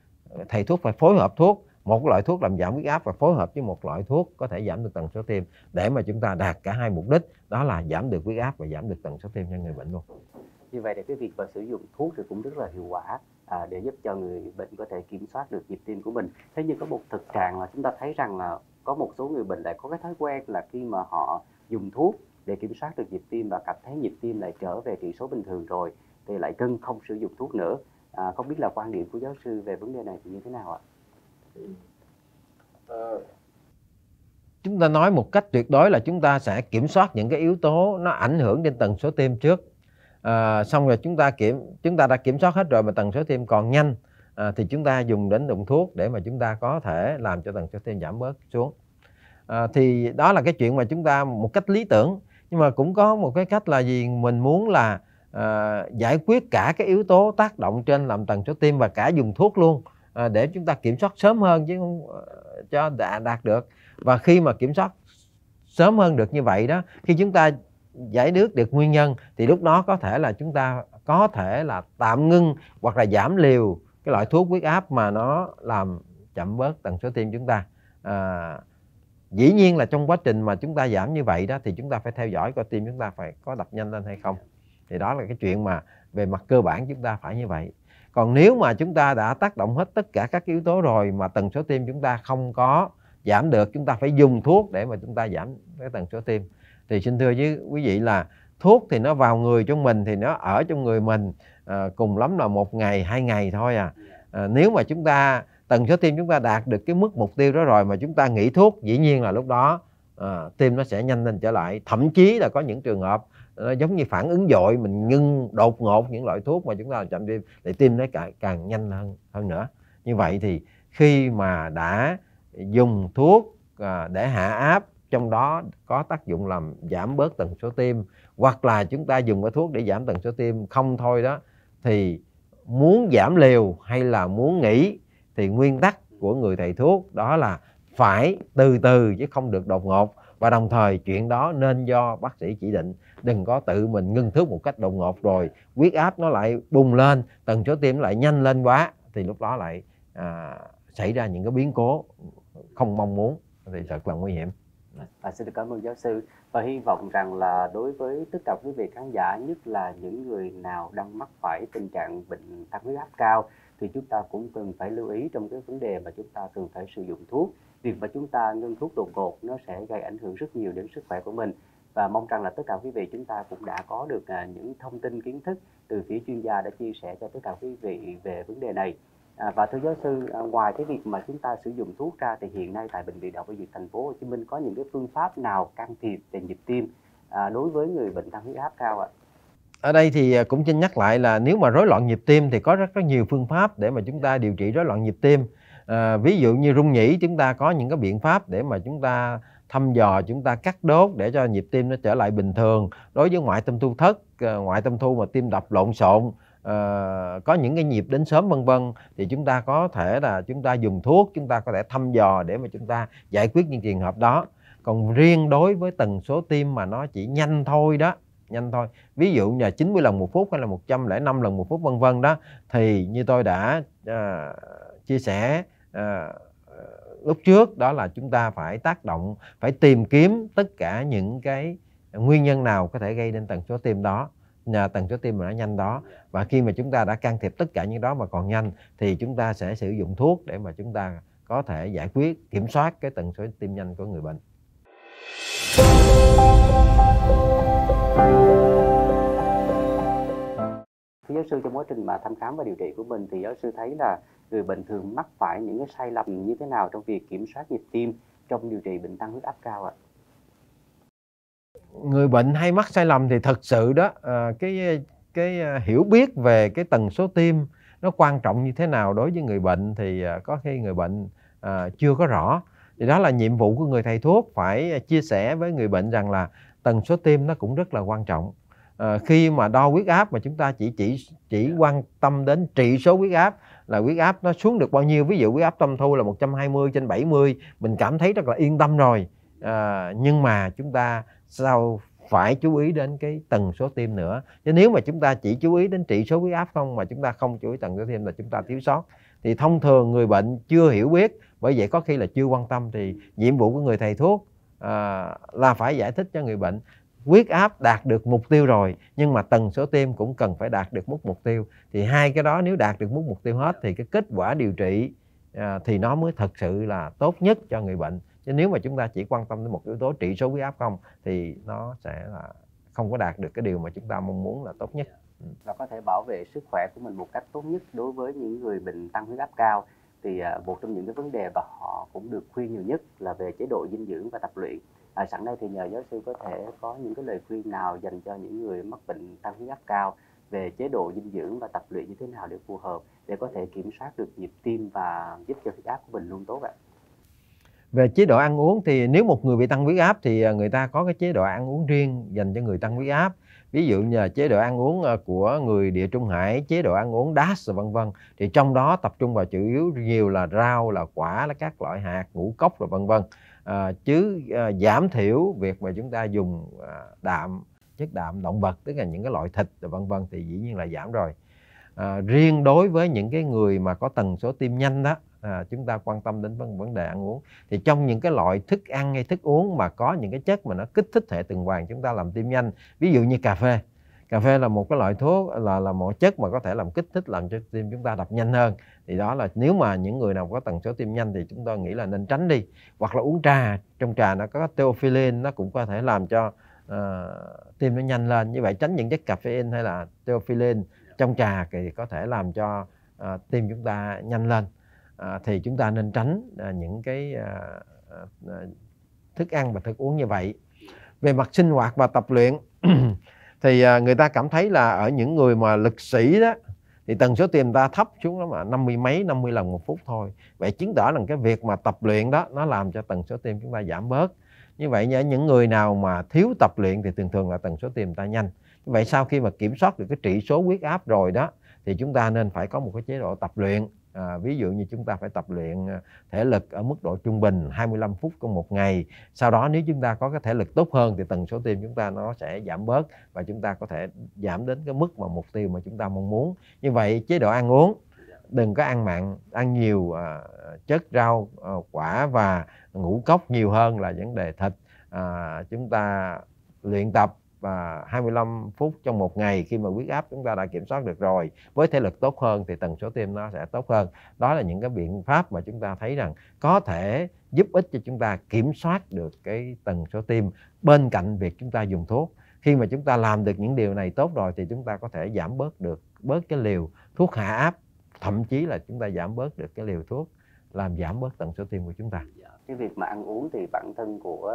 thầy thuốc phải phối hợp thuốc một loại thuốc làm giảm huyết áp và phối hợp với một loại thuốc có thể giảm được tần số tim để mà chúng ta đạt cả hai mục đích đó là giảm được huyết áp và giảm được tần số tim cho người bệnh luôn như vậy thì cái việc mà sử dụng thuốc thì cũng rất là hiệu quả à, để giúp cho người bệnh có thể kiểm soát được nhịp tim của mình thế nhưng có một thực trạng là chúng ta thấy rằng là có một số người bệnh lại có cái thói quen là khi mà họ dùng thuốc để kiểm soát được nhịp tim và cảm thấy nhịp tim lại trở về trị số bình thường rồi thì lại cân không sử dụng thuốc nữa à, không biết là quan điểm của giáo sư về vấn đề này thì như thế nào ạ ờ. chúng ta nói một cách tuyệt đối là chúng ta sẽ kiểm soát những cái yếu tố nó ảnh hưởng đến tần số tim trước à, xong rồi chúng ta kiểm chúng ta đã kiểm soát hết rồi mà tần số tim còn nhanh à, thì chúng ta dùng đến dụng thuốc để mà chúng ta có thể làm cho tần số tim giảm bớt xuống à, thì đó là cái chuyện mà chúng ta một cách lý tưởng nhưng mà cũng có một cái cách là gì mình muốn là à, giải quyết cả cái yếu tố tác động trên làm tần số tim và cả dùng thuốc luôn à, để chúng ta kiểm soát sớm hơn chứ không cho đạt được và khi mà kiểm soát sớm hơn được như vậy đó khi chúng ta giải quyết được nguyên nhân thì lúc đó có thể là chúng ta có thể là tạm ngưng hoặc là giảm liều cái loại thuốc huyết áp mà nó làm chậm bớt tần số tim chúng ta à, dĩ nhiên là trong quá trình mà chúng ta giảm như vậy đó thì chúng ta phải theo dõi coi tim chúng ta phải có đập nhanh lên hay không thì đó là cái chuyện mà về mặt cơ bản chúng ta phải như vậy còn nếu mà chúng ta đã tác động hết tất cả các yếu tố rồi mà tần số tim chúng ta không có giảm được chúng ta phải dùng thuốc để mà chúng ta giảm cái tần số tim thì xin thưa với quý vị là thuốc thì nó vào người trong mình thì nó ở trong người mình à, cùng lắm là một ngày hai ngày thôi à, à nếu mà chúng ta tần số tim chúng ta đạt được cái mức mục tiêu đó rồi mà chúng ta nghỉ thuốc dĩ nhiên là lúc đó à, tim nó sẽ nhanh lên trở lại thậm chí là có những trường hợp nó ờ, giống như phản ứng dội mình ngưng đột ngột những loại thuốc mà chúng ta chậm tim để tim nó càng, càng nhanh hơn hơn nữa như vậy thì khi mà đã dùng thuốc à, để hạ áp trong đó có tác dụng làm giảm bớt tần số tim hoặc là chúng ta dùng cái thuốc để giảm tần số tim không thôi đó thì muốn giảm liều hay là muốn nghỉ thì nguyên tắc của người thầy thuốc đó là phải từ từ chứ không được đột ngột và đồng thời chuyện đó nên do bác sĩ chỉ định đừng có tự mình ngưng thuốc một cách đột ngột rồi huyết áp nó lại bùng lên tần số tim nó lại nhanh lên quá thì lúc đó lại à, xảy ra những cái biến cố không mong muốn thì thật là nguy hiểm và dạ, xin được cảm ơn giáo sư và hy vọng rằng là đối với tất cả quý vị khán giả nhất là những người nào đang mắc phải tình trạng bệnh tăng huyết áp cao thì chúng ta cũng cần phải lưu ý trong cái vấn đề mà chúng ta cần phải sử dụng thuốc việc mà chúng ta ngưng thuốc đột ngột nó sẽ gây ảnh hưởng rất nhiều đến sức khỏe của mình và mong rằng là tất cả quý vị chúng ta cũng đã có được à, những thông tin kiến thức từ phía chuyên gia đã chia sẻ cho tất cả quý vị về vấn đề này À, và thưa giáo sư à, ngoài cái việc mà chúng ta sử dụng thuốc ra thì hiện nay tại bệnh viện Đại học Y Dược Thành phố Hồ Chí Minh có những cái phương pháp nào can thiệp về nhịp tim à, đối với người bệnh tăng huyết áp cao ạ? ở đây thì à, cũng xin nhắc lại là nếu mà rối loạn nhịp tim thì có rất rất nhiều phương pháp để mà chúng ta điều trị rối loạn nhịp tim à, ví dụ như rung nhĩ chúng ta có những cái biện pháp để mà chúng ta thăm dò chúng ta cắt đốt để cho nhịp tim nó trở lại bình thường đối với ngoại tâm thu thất à, ngoại tâm thu mà tim đập lộn xộn uh, có những cái nhịp đến sớm vân vân thì chúng ta có thể là chúng ta dùng thuốc chúng ta có thể thăm dò để mà chúng ta giải quyết những trường hợp đó còn riêng đối với tần số tim mà nó chỉ nhanh thôi đó nhanh thôi ví dụ như là 90 lần một phút hay là 105 lần một phút vân vân đó thì như tôi đã uh, chia sẻ uh, lúc trước đó là chúng ta phải tác động phải tìm kiếm tất cả những cái nguyên nhân nào có thể gây nên tần số tim đó nhờ tần số tim mà nó nhanh đó và khi mà chúng ta đã can thiệp tất cả những đó mà còn nhanh thì chúng ta sẽ sử dụng thuốc để mà chúng ta có thể giải quyết kiểm soát cái tần số tim nhanh của người bệnh Thưa giáo sư trong quá trình mà thăm khám và điều trị của mình thì giáo sư thấy là người bệnh thường mắc phải những cái sai lầm như thế nào trong việc kiểm soát nhịp tim trong điều trị bệnh tăng huyết áp cao ạ? À? người bệnh hay mắc sai lầm thì thật sự đó ờ, cái cái ờ, hiểu biết về cái tần số tim nó quan trọng như thế nào đối với người bệnh thì ờ, có khi người bệnh chưa có rõ thì đó là nhiệm vụ của người thầy thuốc phải chia sẻ với người bệnh rằng là tần số tim nó cũng rất là quan trọng khi mà đo huyết áp mà chúng ta chỉ chỉ chỉ quan tâm đến trị số huyết áp là huyết áp nó xuống được bao nhiêu ví dụ huyết áp tâm thu là 120 trên 70 mình cảm thấy rất là yên tâm rồi à, nhưng mà chúng ta sao phải chú ý đến cái tần số tim nữa chứ nếu mà chúng ta chỉ chú ý đến trị số huyết áp không mà chúng ta không chú ý tần số tim là chúng ta thiếu sót thì thông thường người bệnh chưa hiểu biết bởi vậy có khi là chưa quan tâm thì nhiệm vụ của người thầy thuốc à, là phải giải thích cho người bệnh huyết áp đạt được mục tiêu rồi nhưng mà tần số tim cũng cần phải đạt được mức mục tiêu thì hai cái đó nếu đạt được mức mục tiêu hết thì cái kết quả điều trị à, thì nó mới thật sự là tốt nhất cho người bệnh chứ nếu mà chúng ta chỉ quan tâm đến một yếu tố trị số huyết áp không thì nó sẽ là không có đạt được cái điều mà chúng ta mong muốn là tốt nhất dạ. ừ. và có thể bảo vệ sức khỏe của mình một cách tốt nhất đối với những người bệnh tăng huyết áp cao thì à, một trong những cái vấn đề và họ cũng được khuyên nhiều nhất là về chế độ dinh dưỡng và tập luyện à, sẵn đây thì nhờ giáo sư có thể có những cái lời khuyên nào dành cho những người mắc bệnh tăng huyết áp cao về chế độ dinh dưỡng và tập luyện như thế nào để phù hợp để có thể kiểm soát được nhịp tim và giúp cho huyết áp của mình luôn tốt ạ về chế độ ăn uống thì nếu một người bị tăng huyết áp thì à, người ta có cái chế độ ăn uống riêng dành cho người tăng huyết áp ví dụ như là chế độ ăn uống à, của người địa trung hải chế độ ăn uống dash vân vân thì trong đó tập trung vào chủ yếu nhiều là rau là quả là các loại hạt ngũ cốc rồi vân vân à, chứ à, giảm thiểu việc mà chúng ta dùng à, đạm chất đạm động vật tức là những cái loại thịt rồi vân vân thì dĩ nhiên là giảm rồi à, riêng đối với những cái người mà có tần số tim nhanh đó à, chúng ta quan tâm đến vấn vấn đề ăn uống thì trong những cái loại thức ăn hay thức uống mà có những cái chất mà nó kích thích hệ tuần hoàn chúng ta làm tim nhanh ví dụ như cà phê cà phê là một cái loại thuốc là là một chất mà có thể làm kích thích làm cho tim chúng ta đập nhanh hơn thì đó là nếu mà những người nào có tần số tim nhanh thì chúng tôi nghĩ là nên tránh đi hoặc là uống trà trong trà nó có theophylline nó cũng có thể làm cho uh, tim nó nhanh lên như vậy tránh những chất caffeine hay là theophylline trong trà thì có thể làm cho uh, tim chúng ta nhanh lên À, thì chúng ta nên tránh à, những cái à, thức ăn và thức uống như vậy về mặt sinh hoạt và tập luyện thì người ta cảm thấy là ở những người mà lực sĩ đó thì tần số tim ta thấp xuống lắm mà năm mươi mấy 50 lần một phút thôi vậy chứng tỏ là cái việc mà tập luyện đó nó làm cho tần số tim chúng ta giảm bớt như vậy những người nào mà thiếu tập luyện thì thường thường là tần số tim ta nhanh vậy sau khi mà kiểm soát được cái trị số huyết áp rồi đó thì chúng ta nên phải có một cái chế độ tập luyện À, ví dụ như chúng ta phải tập luyện à, thể lực ở mức độ trung bình 25 phút trong một ngày. Sau đó nếu chúng ta có cái thể lực tốt hơn thì tần số tim chúng ta nó sẽ giảm bớt và chúng ta có thể giảm đến cái mức mà mục tiêu mà chúng ta mong muốn. Như vậy chế độ ăn uống đừng có ăn mặn, ăn nhiều à, chất rau, à, quả và ngũ cốc nhiều hơn là vấn đề thịt. À, chúng ta luyện tập và 25 phút trong một ngày khi mà huyết áp chúng ta đã kiểm soát được rồi với thể lực tốt hơn thì tần số tim nó sẽ tốt hơn đó là những cái biện pháp mà chúng ta thấy rằng có thể giúp ích cho chúng ta kiểm soát được cái tần số tim bên cạnh việc chúng ta dùng thuốc khi mà chúng ta làm được những điều này tốt rồi thì chúng ta có thể giảm bớt được bớt cái liều thuốc hạ áp thậm chí là chúng ta giảm bớt được cái liều thuốc làm giảm bớt tần số tim của chúng ta dạ. cái việc mà ăn uống thì bản thân của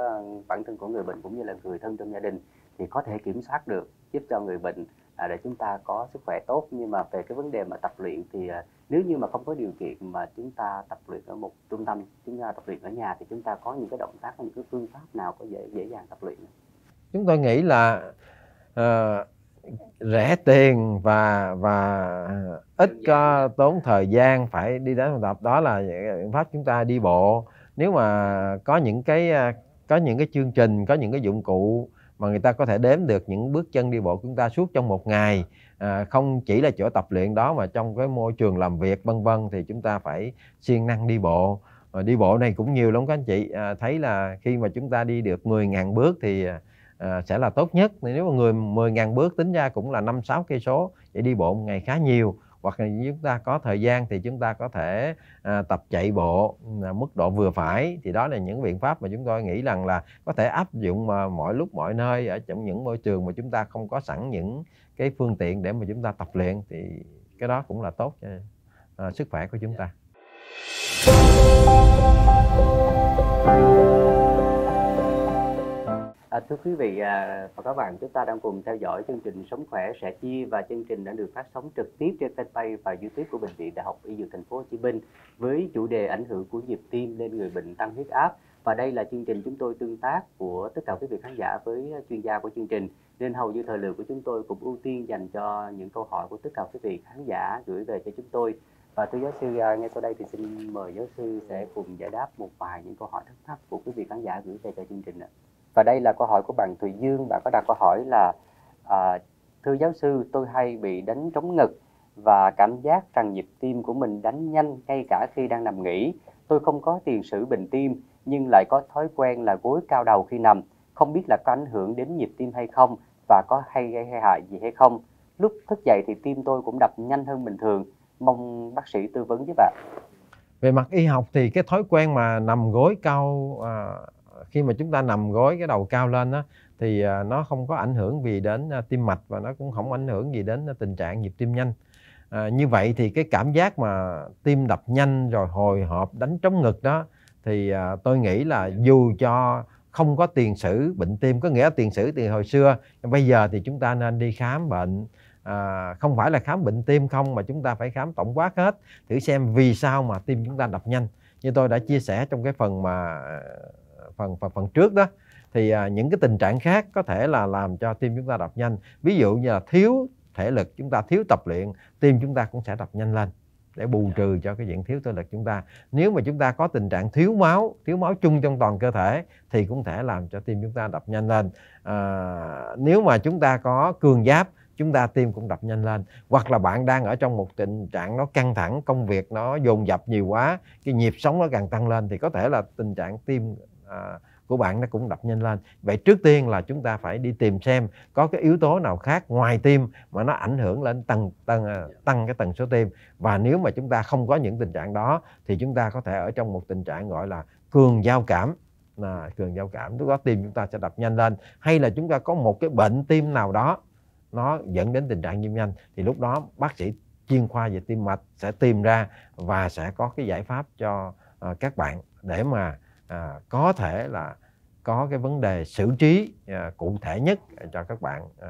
bản thân của người bệnh cũng như là người thân trong gia đình thì có thể kiểm soát được giúp cho người bệnh à, để chúng ta có sức khỏe tốt nhưng mà về cái vấn đề mà tập luyện thì à, nếu như mà không có điều kiện mà chúng ta tập luyện ở một trung tâm chúng ta tập luyện ở nhà thì chúng ta có những cái động tác những cái phương pháp nào có dễ dễ dàng tập luyện chúng tôi nghĩ là uh, rẻ tiền và và ít có tốn thời gian phải đi đến tập đó là biện pháp chúng ta đi bộ nếu mà có những cái à, có những cái chương trình có những cái dụng cụ mà người ta có thể đếm được những bước chân đi bộ của chúng ta suốt trong một ngày à, không chỉ là chỗ tập luyện đó mà trong cái môi trường làm việc vân vân thì chúng ta phải siêng năng đi bộ à, đi bộ này cũng nhiều lắm các anh chị à, thấy là khi mà chúng ta đi được 10.000 bước thì à, à, sẽ là tốt nhất nếu mà người 10.000 bước tính ra cũng là năm sáu cây số vậy đi bộ một ngày khá nhiều hoặc là chúng ta có thời gian thì chúng ta có thể à, tập chạy bộ ừ, à, mức độ vừa phải thì đó là những biện pháp mà chúng tôi nghĩ rằng là có thể áp dụng mà mọi lúc mọi nơi ở trong những môi trường mà chúng ta không có sẵn những cái phương tiện để mà chúng ta tập luyện thì cái đó cũng là tốt cho à, sức khỏe của chúng dạ. ta. Yeah. À, thưa quý vị à, và các bạn, chúng ta đang cùng theo dõi chương trình Sống khỏe sẽ chi và chương trình đã được phát sóng trực tiếp trên fanpage và YouTube của bệnh viện Đại học Y Dược Thành phố Hồ Chí Minh với chủ đề ảnh hưởng của nhịp tim lên người bệnh tăng huyết áp. Và đây là chương trình chúng tôi tương tác của tất cả quý vị khán giả với chuyên gia của chương trình nên hầu như thời lượng của chúng tôi cũng ưu tiên dành cho những câu hỏi của tất cả quý vị khán giả gửi về cho chúng tôi. Và thưa giáo sư à, ngay sau đây thì xin mời giáo sư sẽ cùng giải đáp một vài những câu hỏi thắc mắc của quý vị khán giả gửi về cho chương trình ạ và đây là câu hỏi của bạn Thùy Dương bạn có đặt câu hỏi là à, thưa giáo sư tôi hay bị đánh trống ngực và cảm giác rằng nhịp tim của mình đánh nhanh ngay cả khi đang nằm nghỉ tôi không có tiền sử bệnh tim nhưng lại có thói quen là gối cao đầu khi nằm không biết là có ảnh hưởng đến nhịp tim hay không và có hay gây hay hại gì hay không lúc thức dậy thì tim tôi cũng đập nhanh hơn bình thường mong bác sĩ tư vấn với bạn về mặt y học thì cái thói quen mà nằm gối cao à, khi mà chúng ta nằm gối cái đầu cao lên á thì à, nó không có ảnh hưởng gì đến à, tim mạch và nó cũng không ảnh hưởng gì đến à, tình trạng nhịp tim nhanh à, như vậy thì cái cảm giác mà tim đập nhanh rồi hồi hộp đánh trống ngực đó thì tôi nghĩ là dù cho không có tiền sử bệnh tim có nghĩa tiền sử từ hồi xưa bây giờ thì chúng ta nên đi khám bệnh à, không phải là khám bệnh tim không mà chúng ta phải khám tổng quát hết thử xem vì sao mà tim chúng ta đập nhanh như tôi đã chia sẻ trong cái phần mà phần phần phần trước đó thì à, những cái tình trạng khác có thể là làm cho tim chúng ta đập nhanh ví dụ như là thiếu thể lực chúng ta thiếu tập luyện tim chúng ta cũng sẽ đập nhanh lên để bù dạ. trừ cho cái diện thiếu thể lực chúng ta nếu mà chúng ta có tình trạng thiếu máu thiếu máu chung trong toàn cơ thể thì cũng thể làm cho tim chúng ta đập nhanh lên à, nếu mà chúng ta có cường giáp chúng ta tim cũng đập nhanh lên hoặc là bạn đang ở trong một tình trạng nó căng thẳng công việc nó dồn dập nhiều quá cái nhịp sống nó càng tăng lên thì có thể là tình trạng tim À, của bạn nó cũng đập nhanh lên vậy trước tiên là chúng ta phải đi tìm xem có cái yếu tố nào khác ngoài tim mà nó ảnh hưởng lên tăng tăng à, dạ. tăng cái tần số tim và nếu mà chúng ta không có những tình trạng đó thì chúng ta có thể ở trong một tình trạng gọi là cường giao cảm là cường giao cảm lúc đó tim chúng ta sẽ đập nhanh lên hay là chúng ta có một cái bệnh tim nào đó nó dẫn đến tình trạng viêm nhanh thì lúc đó bác sĩ chuyên khoa về tim mạch sẽ tìm ra và sẽ có cái giải pháp cho à, các bạn để mà à, có thể là có cái vấn đề xử trí à, cụ thể nhất à, cho các bạn à,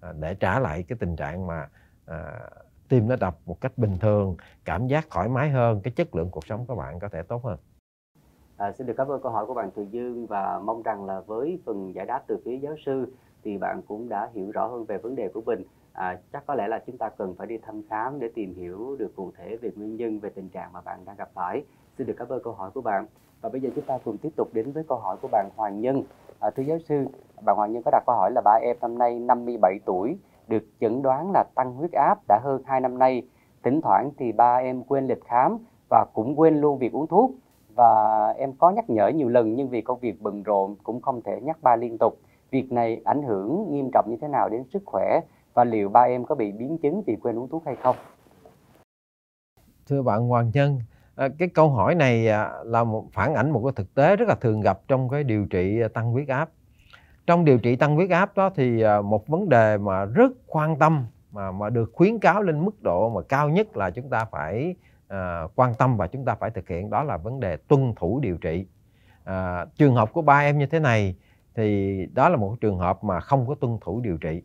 à, để trả lại cái tình trạng mà à, tim nó đập một cách bình thường cảm giác thoải mái hơn cái chất lượng cuộc sống của bạn có thể tốt hơn à, xin được cảm ơn câu hỏi của bạn Thùy Dương và mong rằng là với phần giải đáp từ phía giáo sư thì bạn cũng đã hiểu rõ hơn về vấn đề của mình à, chắc có lẽ là chúng ta cần phải đi thăm khám để tìm hiểu được cụ thể về nguyên nhân về tình trạng mà bạn đang gặp phải xin được cảm ơn câu hỏi của bạn và bây giờ chúng ta cùng tiếp tục đến với câu hỏi của bạn Hoàng Nhân à, thưa giáo sư bạn Hoàng Nhân có đặt câu hỏi là ba em năm nay 57 tuổi được chẩn đoán là tăng huyết áp đã hơn 2 năm nay thỉnh thoảng thì ba em quên lịch khám và cũng quên luôn việc uống thuốc và em có nhắc nhở nhiều lần nhưng vì công việc bận rộn cũng không thể nhắc ba liên tục việc này ảnh hưởng nghiêm trọng như thế nào đến sức khỏe và liệu ba em có bị biến chứng vì quên uống thuốc hay không thưa bạn Hoàng Nhân Ờ, cái câu hỏi này à, là một phản ảnh một cái thực tế rất là thường gặp trong cái điều trị à, tăng huyết áp trong điều trị tăng huyết áp đó thì à, một vấn đề mà rất quan tâm mà mà được khuyến cáo lên mức độ mà cao nhất là chúng ta phải à, quan tâm và chúng ta phải thực hiện đó là vấn đề tuân thủ điều trị à, trường hợp của ba em như thế này thì đó là một trường hợp mà không có tuân thủ điều trị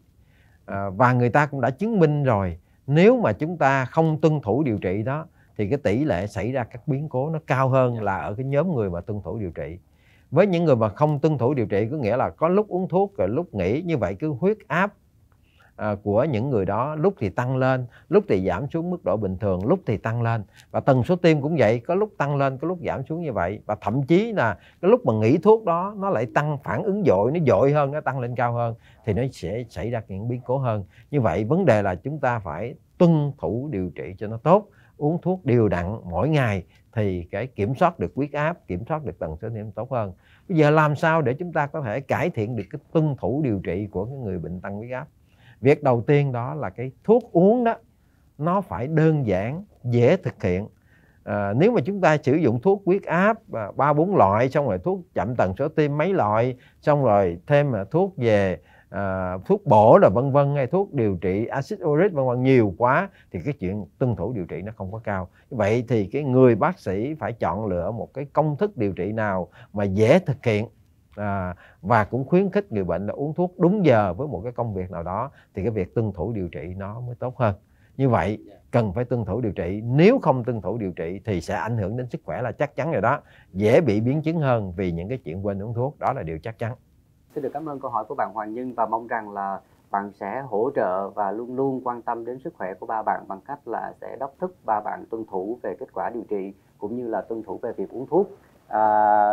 à, và người ta cũng đã chứng minh rồi nếu mà chúng ta không tuân thủ điều trị đó thì cái tỷ lệ xảy ra các biến cố nó cao hơn dạ. là ở cái nhóm người mà tuân thủ điều trị với những người mà không tuân thủ điều trị có nghĩa là có lúc uống thuốc rồi lúc nghỉ như vậy cứ huyết áp à, của những người đó lúc thì tăng lên lúc thì giảm xuống mức độ bình thường lúc thì tăng lên và tần số tim cũng vậy có lúc tăng lên có lúc giảm xuống như vậy và thậm chí là cái lúc mà nghỉ thuốc đó nó lại tăng phản ứng dội nó dội hơn nó tăng lên cao hơn thì nó sẽ xảy ra những biến cố hơn như vậy vấn đề là chúng ta phải tuân thủ điều trị cho nó tốt uống thuốc đều đặn mỗi ngày thì cái kiểm soát được huyết áp kiểm soát được tần số niệm tốt hơn bây giờ làm sao để chúng ta có thể cải thiện được cái tuân thủ điều trị của cái người bệnh tăng huyết áp việc đầu tiên đó là cái thuốc uống đó nó phải đơn giản dễ thực hiện à, nếu mà chúng ta sử dụng thuốc huyết áp à, ba bốn loại xong rồi thuốc chậm tần số tim mấy loại xong rồi thêm à, thuốc về à, thuốc bổ là vân vân hay thuốc điều trị acid uric vân vân nhiều quá thì cái chuyện tuân thủ điều trị nó không có cao vậy thì cái người bác sĩ phải chọn lựa một cái công thức điều trị nào mà dễ thực hiện à, và cũng khuyến khích người bệnh là uống thuốc đúng giờ với một cái công việc nào đó thì cái việc tuân thủ điều trị nó mới tốt hơn như vậy dạ. cần phải tuân thủ điều trị nếu không tuân thủ điều trị thì sẽ ảnh hưởng đến sức khỏe là chắc chắn rồi đó dễ bị biến chứng hơn vì những cái chuyện quên uống thuốc đó là điều chắc chắn Xin được cảm ơn câu hỏi của bạn Hoàng Nhân và mong rằng là bạn sẽ hỗ trợ và luôn luôn quan tâm đến sức khỏe của ba bạn bằng cách là sẽ đốc thúc ba bạn tuân thủ về kết quả điều trị cũng như là tuân thủ về việc uống thuốc. À,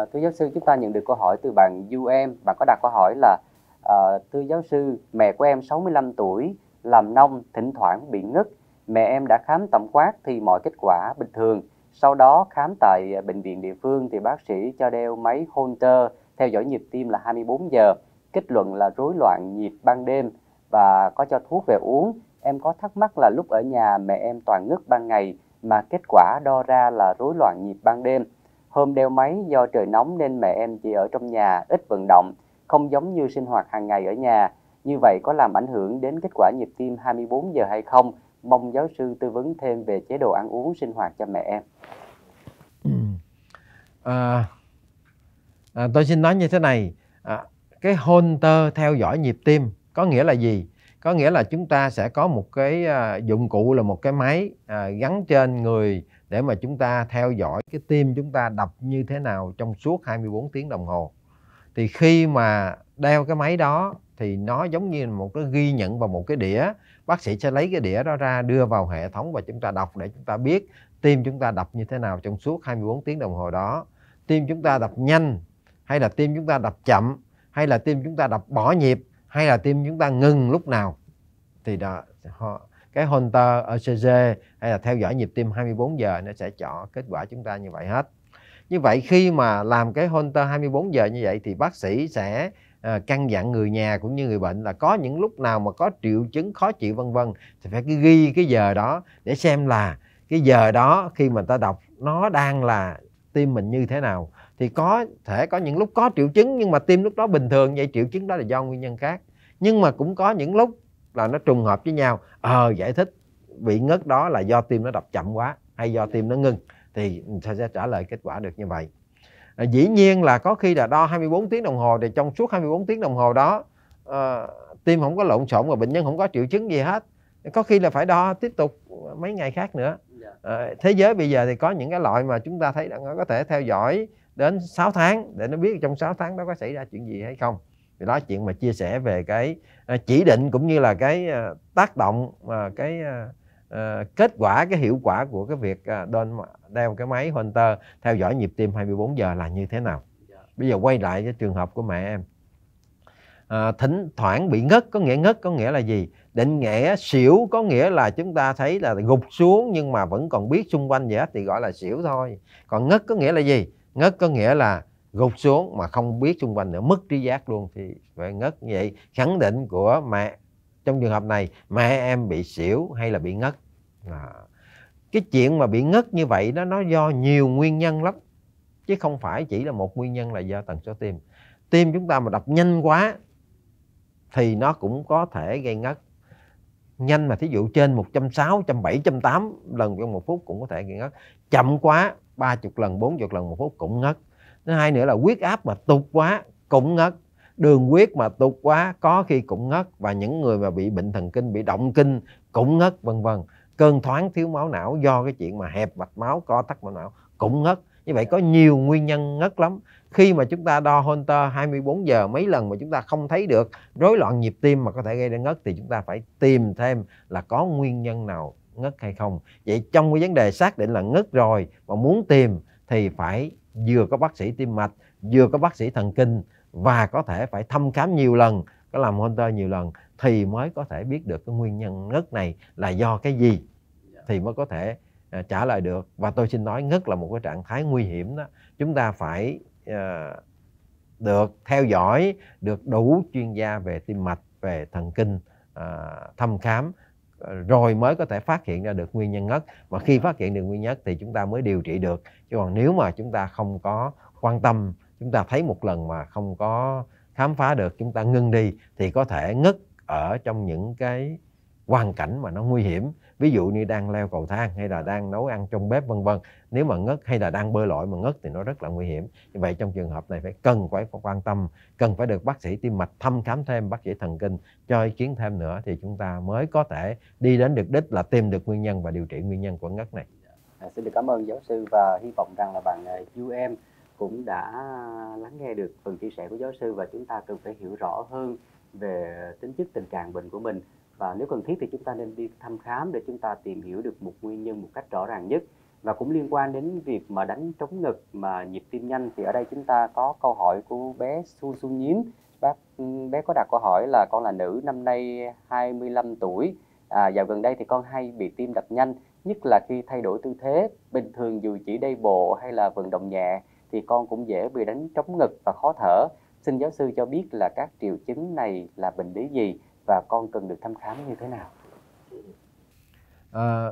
thưa giáo sư, chúng ta nhận được câu hỏi từ bạn Du Em. Bạn có đặt câu hỏi là à, thưa giáo sư, mẹ của em 65 tuổi, làm nông, thỉnh thoảng bị ngất. Mẹ em đã khám tổng quát thì mọi kết quả bình thường. Sau đó khám tại bệnh viện địa phương thì bác sĩ cho đeo máy Holter theo dõi nhịp tim là 24 giờ, kết luận là rối loạn nhịp ban đêm và có cho thuốc về uống. Em có thắc mắc là lúc ở nhà mẹ em toàn ngất ban ngày mà kết quả đo ra là rối loạn nhịp ban đêm. Hôm đeo máy do trời nóng nên mẹ em chỉ ở trong nhà, ít vận động, không giống như sinh hoạt hàng ngày ở nhà. Như vậy có làm ảnh hưởng đến kết quả nhịp tim 24 giờ hay không? Mong giáo sư tư vấn thêm về chế độ ăn uống sinh hoạt cho mẹ em. Ừ. À, à, tôi xin nói như thế này à, cái Holter theo dõi nhịp tim có nghĩa là gì có nghĩa là chúng ta sẽ có một cái à, dụng cụ là một cái máy à, gắn trên người để mà chúng ta theo dõi cái tim chúng ta đập như thế nào trong suốt 24 tiếng đồng hồ thì khi mà đeo cái máy đó thì nó giống như một cái ghi nhận vào một cái đĩa bác sĩ sẽ lấy cái đĩa đó ra đưa vào hệ thống và chúng ta đọc để chúng ta biết tim chúng ta đập như thế nào trong suốt 24 tiếng đồng hồ đó tim chúng ta đập nhanh hay là tim chúng ta đập chậm hay là tim chúng ta đập bỏ nhịp hay là tim chúng ta ngừng lúc nào thì đó họ cái Holter ECG hay là theo dõi nhịp tim 24 giờ nó sẽ chọn kết quả chúng ta như vậy hết. Như vậy khi mà làm cái hunter 24 giờ như vậy thì bác sĩ sẽ à, căn dặn người nhà cũng như người bệnh là có những lúc nào mà có triệu chứng khó chịu vân vân thì phải ghi cái giờ đó để xem là cái giờ đó khi mà ta đọc nó đang là tim mình như thế nào thì có thể có những lúc có triệu chứng nhưng mà tim lúc đó bình thường vậy triệu chứng đó là do nguyên nhân khác nhưng mà cũng có những lúc là nó trùng hợp với nhau ờ giải thích bị ngất đó là do tim nó đập chậm quá hay do tim nó ngưng thì sẽ trả lời kết quả được như vậy à, dĩ nhiên là có khi là đo 24 tiếng đồng hồ thì trong suốt 24 tiếng đồng hồ đó à, tim không có lộn xộn và bệnh nhân không có triệu chứng gì hết có khi là phải đo tiếp tục mấy ngày khác nữa à, thế giới bây giờ thì có những cái loại mà chúng ta thấy là nó có thể theo dõi đến 6 tháng để nó biết trong 6 tháng đó có xảy ra chuyện gì hay không thì đó chuyện mà chia sẻ về cái à, chỉ định cũng như là cái à, tác động mà cái à, kết quả cái hiệu quả của cái việc đeo, đeo cái máy Hunter theo dõi nhịp tim 24 giờ là như thế nào dạ. bây giờ quay lại cái trường hợp của mẹ em à, thỉnh thoảng bị ngất có nghĩa ngất có nghĩa là gì định nghĩa xỉu có nghĩa là chúng ta thấy là gục xuống nhưng mà vẫn còn biết xung quanh gì hết thì gọi là xỉu thôi còn ngất có nghĩa là gì ngất có nghĩa là gục xuống mà không biết xung quanh nữa mất trí giác luôn thì phải ngất như vậy khẳng định của mẹ trong trường hợp này mẹ em bị xỉu hay là bị ngất à. cái chuyện mà bị ngất như vậy đó nó do nhiều nguyên nhân lắm chứ không phải chỉ là một nguyên nhân là do tần số tim tim chúng ta mà đập nhanh quá thì nó cũng có thể gây ngất nhanh mà thí dụ trên 160, 170, 180 lần trong một phút cũng có thể gây ngất chậm quá 30 lần 40 lần một phút cũng ngất thứ hai nữa là huyết áp mà tụt quá cũng ngất đường huyết mà tụt quá có khi cũng ngất và những người mà bị bệnh thần kinh bị động kinh cũng ngất vân vân cơn thoáng thiếu máu não do cái chuyện mà hẹp mạch máu co tắc mạch não cũng ngất như vậy có nhiều nguyên nhân ngất lắm khi mà chúng ta đo Hunter 24 giờ mấy lần mà chúng ta không thấy được rối loạn nhịp tim mà có thể gây ra ngất thì chúng ta phải tìm thêm là có nguyên nhân nào ngất hay không vậy trong cái vấn đề xác định là ngất rồi mà muốn tìm thì phải vừa có bác sĩ tim mạch vừa có bác sĩ thần kinh và có thể phải thăm khám nhiều lần có làm hunter nhiều lần thì mới có thể biết được cái nguyên nhân ngất này là do cái gì dạ. thì mới có thể uh, trả lời được và tôi xin nói ngất là một cái trạng thái nguy hiểm đó chúng ta phải uh, được theo dõi được đủ chuyên gia về tim mạch về thần kinh uh, thăm khám rồi mới có thể phát hiện ra được nguyên nhân ngất mà khi phát hiện được nguyên nhân thì chúng ta mới điều trị được chứ còn nếu mà chúng ta không có quan tâm chúng ta thấy một lần mà không có khám phá được chúng ta ngưng đi thì có thể ngất ở trong những cái hoàn cảnh mà nó nguy hiểm ví dụ như đang leo cầu thang hay là đang nấu ăn trong bếp vân vân nếu mà ngất hay là đang bơi lội mà ngất thì nó rất là nguy hiểm như vậy trong trường hợp này phải cần phải quan tâm cần phải được bác sĩ tim mạch thăm khám thêm bác sĩ thần kinh cho ý kiến thêm nữa thì chúng ta mới có thể đi đến được đích là tìm được nguyên nhân và điều trị nguyên nhân của ngất này à, xin được cảm ơn giáo sư và hy vọng rằng là bạn à, du em cũng đã lắng nghe được phần chia sẻ của giáo sư và chúng ta cần phải hiểu rõ hơn về tính chất tình trạng bệnh của mình và nếu cần thiết thì chúng ta nên đi thăm khám để chúng ta tìm hiểu được một nguyên nhân một cách rõ ràng nhất và cũng liên quan đến việc mà đánh trống ngực mà nhịp tim nhanh thì ở đây chúng ta có câu hỏi của bé Su Su Nhín bác ừ, bé có đặt câu hỏi là con là nữ năm nay 25 tuổi à, dạo gần đây thì con hay bị tim đập nhanh nhất là khi thay đổi tư thế bình thường dù chỉ đi bộ hay là vận động nhẹ thì con cũng dễ bị đánh trống ngực và khó thở xin giáo sư cho biết là các triệu chứng này là bệnh lý gì và con cần được thăm khám như thế nào à,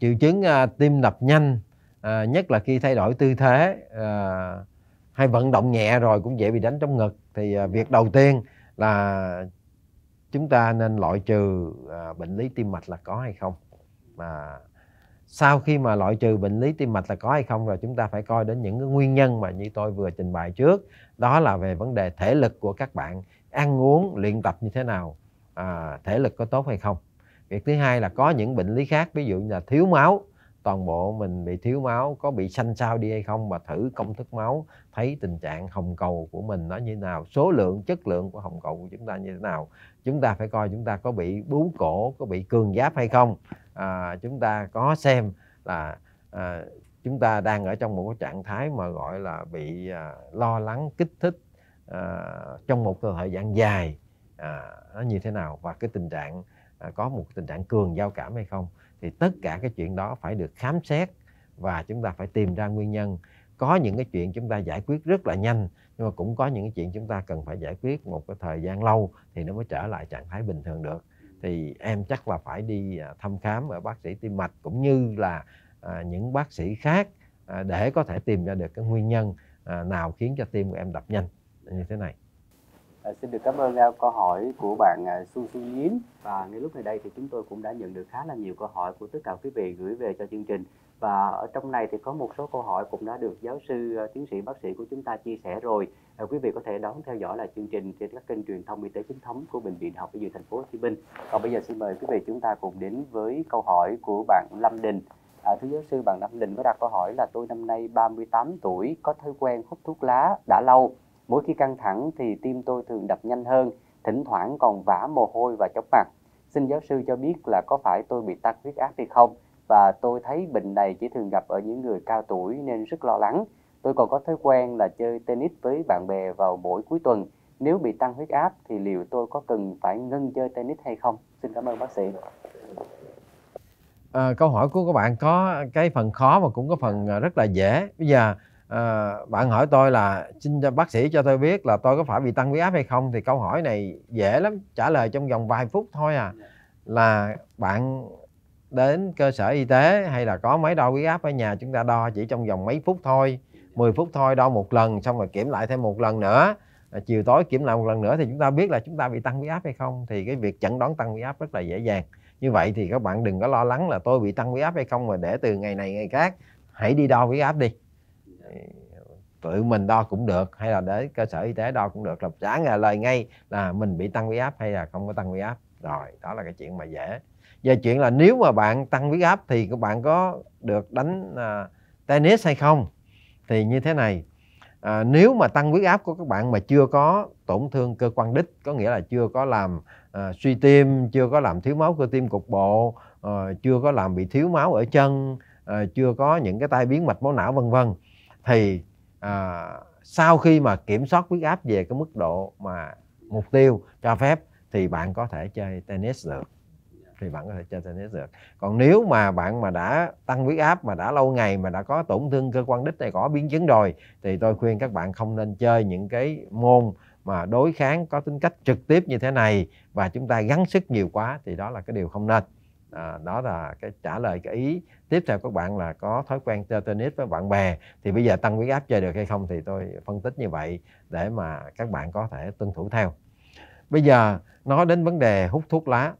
triệu chứng à, tim đập nhanh à, nhất là khi thay đổi tư thế à, hay vận động nhẹ rồi cũng dễ bị đánh trong ngực thì à, việc đầu tiên là chúng ta nên loại trừ à, bệnh lý tim mạch là có hay không mà sau khi mà loại trừ bệnh lý tim mạch là có hay không rồi chúng ta phải coi đến những cái nguyên nhân mà như tôi vừa trình bày trước đó là về vấn đề thể lực của các bạn ăn uống luyện tập như thế nào à, thể lực có tốt hay không việc thứ hai là có những bệnh lý khác ví dụ như là thiếu máu toàn bộ mình bị thiếu máu có bị xanh sao đi hay không mà thử công thức máu thấy tình trạng hồng cầu của mình nó như thế nào số lượng chất lượng của hồng cầu của chúng ta như thế nào chúng ta phải coi chúng ta có bị bú cổ có bị cường giáp hay không à, chúng ta có xem là à, chúng ta đang ở trong một cái trạng thái mà gọi là bị à, lo lắng kích thích à, trong một thời gian dài à, nó như thế nào và cái tình trạng à, có một tình trạng cường giao cảm hay không thì tất cả cái chuyện đó phải được khám xét và chúng ta phải tìm ra nguyên nhân có những cái chuyện chúng ta giải quyết rất là nhanh nhưng mà cũng có những cái chuyện chúng ta cần phải giải quyết một cái thời gian lâu thì nó mới trở lại trạng thái bình thường được thì em chắc là phải đi à, thăm khám ở bác sĩ tim mạch cũng như là à, những bác sĩ khác à, để có thể tìm ra được cái nguyên nhân à, nào khiến cho tim của em đập nhanh như thế này À, xin được cảm ơn ờ, câu hỏi của bạn à, Su Su Nhiến và ngay lúc này đây thì chúng tôi cũng đã nhận được khá là nhiều câu hỏi của tất cả quý vị gửi về cho chương trình và ở trong này thì có một số câu hỏi cũng đã được giáo sư à, tiến sĩ bác sĩ của chúng ta chia sẻ rồi à, quý vị có thể đón theo dõi là chương trình trên các kênh truyền thông y tế chính thống của bệnh viện học y dược thành phố Hồ Chí Minh còn bây giờ xin mời quý vị chúng ta cùng đến với câu hỏi của bạn Lâm Đình À, thưa giáo sư, bạn Lâm Đình có đặt câu hỏi là tôi năm nay 38 tuổi, có thói quen hút thuốc lá đã lâu Mỗi khi căng thẳng thì tim tôi thường đập nhanh hơn, thỉnh thoảng còn vã mồ hôi và chóng mặt. Xin giáo sư cho biết là có phải tôi bị tăng huyết áp hay không? Và tôi thấy bệnh này chỉ thường gặp ở những người cao tuổi nên rất lo lắng. Tôi còn có thói quen là chơi tennis với bạn bè vào mỗi cuối tuần. Nếu bị tăng huyết áp thì liệu tôi có cần phải ngưng chơi tennis hay không? Xin cảm ơn bác sĩ. À, câu hỏi của các bạn có cái phần khó và cũng có phần à, rất là dễ. Bây giờ à, bạn hỏi tôi là xin cho bác sĩ cho tôi biết là tôi có phải bị tăng huyết áp hay không thì câu hỏi này dễ lắm trả lời trong vòng vài phút thôi à dạ. là bạn đến cơ sở y tế hay là có máy đo huyết áp ở nhà chúng ta đo chỉ trong vòng mấy phút thôi 10 phút thôi đo một lần xong rồi kiểm lại thêm một lần nữa à, chiều tối kiểm lại một lần nữa thì chúng ta biết là chúng ta bị tăng huyết áp hay không thì cái việc chẩn đoán tăng huyết áp rất là dễ dàng như vậy thì các bạn đừng có lo lắng là tôi bị tăng huyết áp hay không mà để từ ngày này ngày khác hãy đi đo huyết áp đi tự mình đo cũng được hay là để cơ sở y tế đo cũng được là trả ngài lời ngay là mình bị tăng huyết áp hay là không có tăng huyết áp rồi đó là cái chuyện mà dễ về chuyện là nếu mà bạn tăng huyết áp thì các bạn có được đánh à, tennis hay không thì như thế này à, nếu mà tăng huyết áp của các bạn mà chưa có tổn thương cơ quan đích có nghĩa là chưa có làm à, suy tim chưa có làm thiếu máu cơ tim cục bộ à, chưa có làm bị thiếu máu ở chân à, chưa có những cái tai biến mạch máu não vân vân thì à, sau khi mà kiểm soát huyết áp về cái mức độ mà mục tiêu cho phép thì bạn có thể chơi tennis được thì bạn có thể chơi tennis được còn nếu mà bạn mà đã tăng huyết áp mà đã lâu ngày mà đã có tổn thương cơ quan đích này có biến chứng rồi thì tôi khuyên các bạn không nên chơi những cái môn mà đối kháng có tính cách trực tiếp như thế này và chúng ta gắng sức nhiều quá thì đó là cái điều không nên à, đó là cái trả lời cái ý tiếp theo các bạn là có thói quen chơi tennis với bạn bè thì bây giờ tăng huyết áp chơi được hay không thì tôi phân tích như vậy để mà các bạn có thể tuân thủ theo bây giờ nói đến vấn đề hút thuốc lá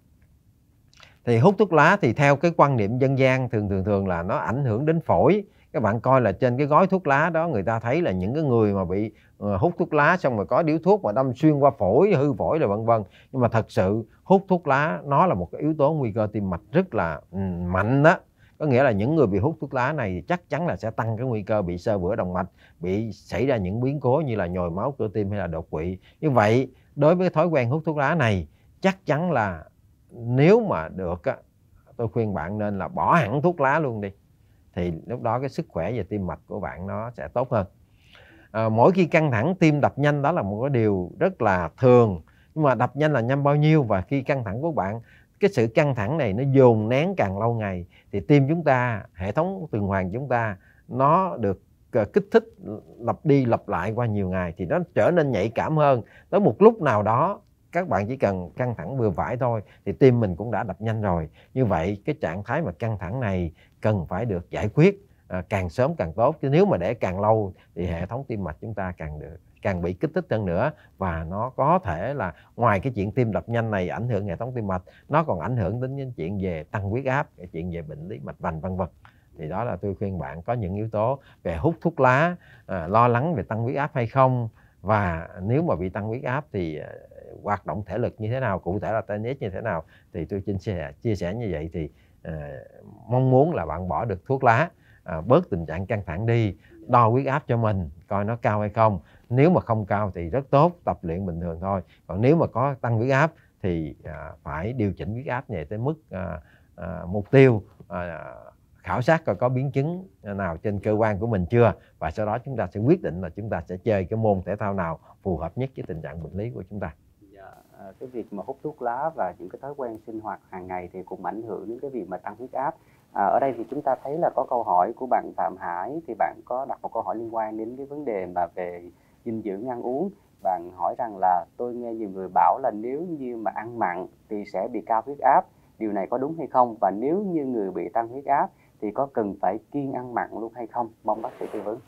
thì hút thuốc lá thì theo cái quan niệm dân gian thường thường thường là nó ảnh hưởng đến phổi các bạn coi là trên cái gói thuốc lá đó người ta thấy là những cái người mà bị Ờ, hút thuốc lá xong rồi có điếu thuốc mà đâm xuyên qua phổi hư phổi rồi vân vân nhưng mà thật sự hút thuốc lá nó là một cái yếu tố nguy cơ tim mạch rất là ừ, mạnh đó có nghĩa là những người bị hút thuốc lá này chắc chắn là sẽ tăng cái nguy cơ bị sơ vữa động mạch bị xảy ra những biến cố như là nhồi máu cơ tim hay là đột quỵ như vậy đối với thói quen hút thuốc lá này chắc chắn là nếu mà được tôi khuyên bạn nên là bỏ hẳn thuốc lá luôn đi thì lúc đó cái sức khỏe về tim mạch của bạn nó sẽ tốt hơn à, mỗi khi căng thẳng tim đập nhanh đó là một cái điều rất là thường nhưng mà đập nhanh là nhanh bao nhiêu và khi căng thẳng của bạn cái sự căng thẳng này nó dồn nén càng lâu ngày thì tim chúng ta hệ thống tuần hoàn chúng ta nó được ờ, kích thích lặp đi lặp lại qua nhiều ngày thì nó trở nên nhạy cảm hơn tới một lúc nào đó các bạn chỉ cần căng thẳng vừa phải thôi thì tim mình cũng đã đập nhanh rồi như vậy cái trạng thái mà căng thẳng này cần phải được giải quyết Ờ, càng sớm càng tốt chứ nếu mà để càng lâu thì hệ thống tim mạch chúng ta càng được càng bị kích thích hơn nữa và nó có thể là ngoài cái chuyện tim đập nhanh này ảnh hưởng hệ thống tim mạch nó còn ảnh hưởng đến những chuyện về tăng huyết áp cái chuyện về bệnh lý mạch vành vân vân thì đó là tôi khuyên bạn có những yếu tố về hút thuốc lá ờ, lo lắng về tăng huyết áp hay không và nếu mà bị tăng huyết áp thì ờ, hoạt động thể lực như thế nào cụ thể là tennis như thế nào thì tôi chia sẻ chia sẻ như vậy thì mong muốn là bạn bỏ được thuốc lá à, bớt tình trạng căng thẳng đi đo huyết áp cho mình coi nó cao hay không nếu mà không cao thì rất tốt tập luyện bình thường thôi còn nếu mà có tăng huyết áp thì à, phải điều chỉnh huyết áp về tới mức à, à, mục tiêu à, khảo sát coi có biến chứng nào trên cơ quan của mình chưa và sau đó chúng ta sẽ quyết định là chúng ta sẽ chơi cái môn thể thao nào phù hợp nhất với tình trạng bệnh lý của chúng ta dạ, à, cái việc mà hút thuốc lá và những cái thói quen sinh hoạt hàng ngày thì cũng ảnh hưởng đến cái việc mà tăng huyết áp À, ở đây thì chúng ta thấy là có câu hỏi của bạn Phạm Hải thì bạn có đặt một câu hỏi liên quan đến cái vấn đề mà về dinh dưỡng ăn uống. Bạn hỏi rằng là tôi nghe nhiều người bảo là nếu như mà ăn mặn thì sẽ bị cao huyết áp. Điều này có đúng hay không? Và nếu như người bị tăng huyết áp thì có cần phải kiêng ăn mặn luôn hay không? Mong bác sĩ tư vấn.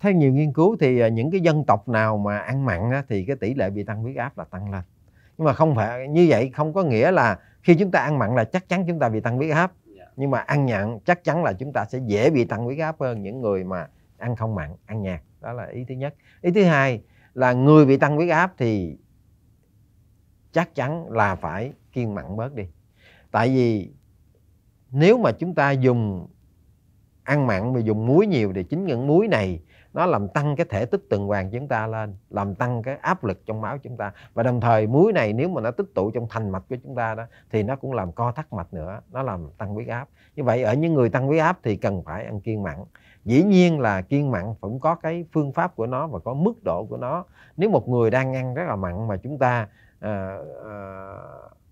Theo nhiều nghiên cứu thì à, những cái dân tộc nào mà ăn mặn thì cái tỷ lệ bị tăng huyết áp là tăng lên nhưng mà không phải như vậy không có nghĩa là khi chúng ta ăn mặn là chắc chắn chúng ta bị tăng huyết áp dạ. nhưng mà ăn nhặn chắc chắn là chúng ta sẽ dễ bị tăng huyết áp hơn những người mà ăn không mặn ăn nhạt đó là ý thứ nhất ý thứ hai là người bị tăng huyết áp thì chắc chắn là phải kiêng mặn bớt đi tại vì nếu mà chúng ta dùng ăn mặn mà dùng muối nhiều thì chính những muối này nó làm tăng cái thể tích tuần hoàn chúng ta lên làm tăng cái áp lực trong máu chúng ta và đồng thời muối này nếu mà nó tích tụ trong thành mạch của chúng ta đó thì nó cũng làm co thắt mạch nữa nó làm tăng huyết áp như vậy ở những người tăng huyết áp thì cần phải ăn kiêng mặn dĩ nhiên là kiêng mặn cũng có cái phương pháp của nó và có mức độ của nó nếu một người đang ăn rất là mặn mà chúng ta à, à,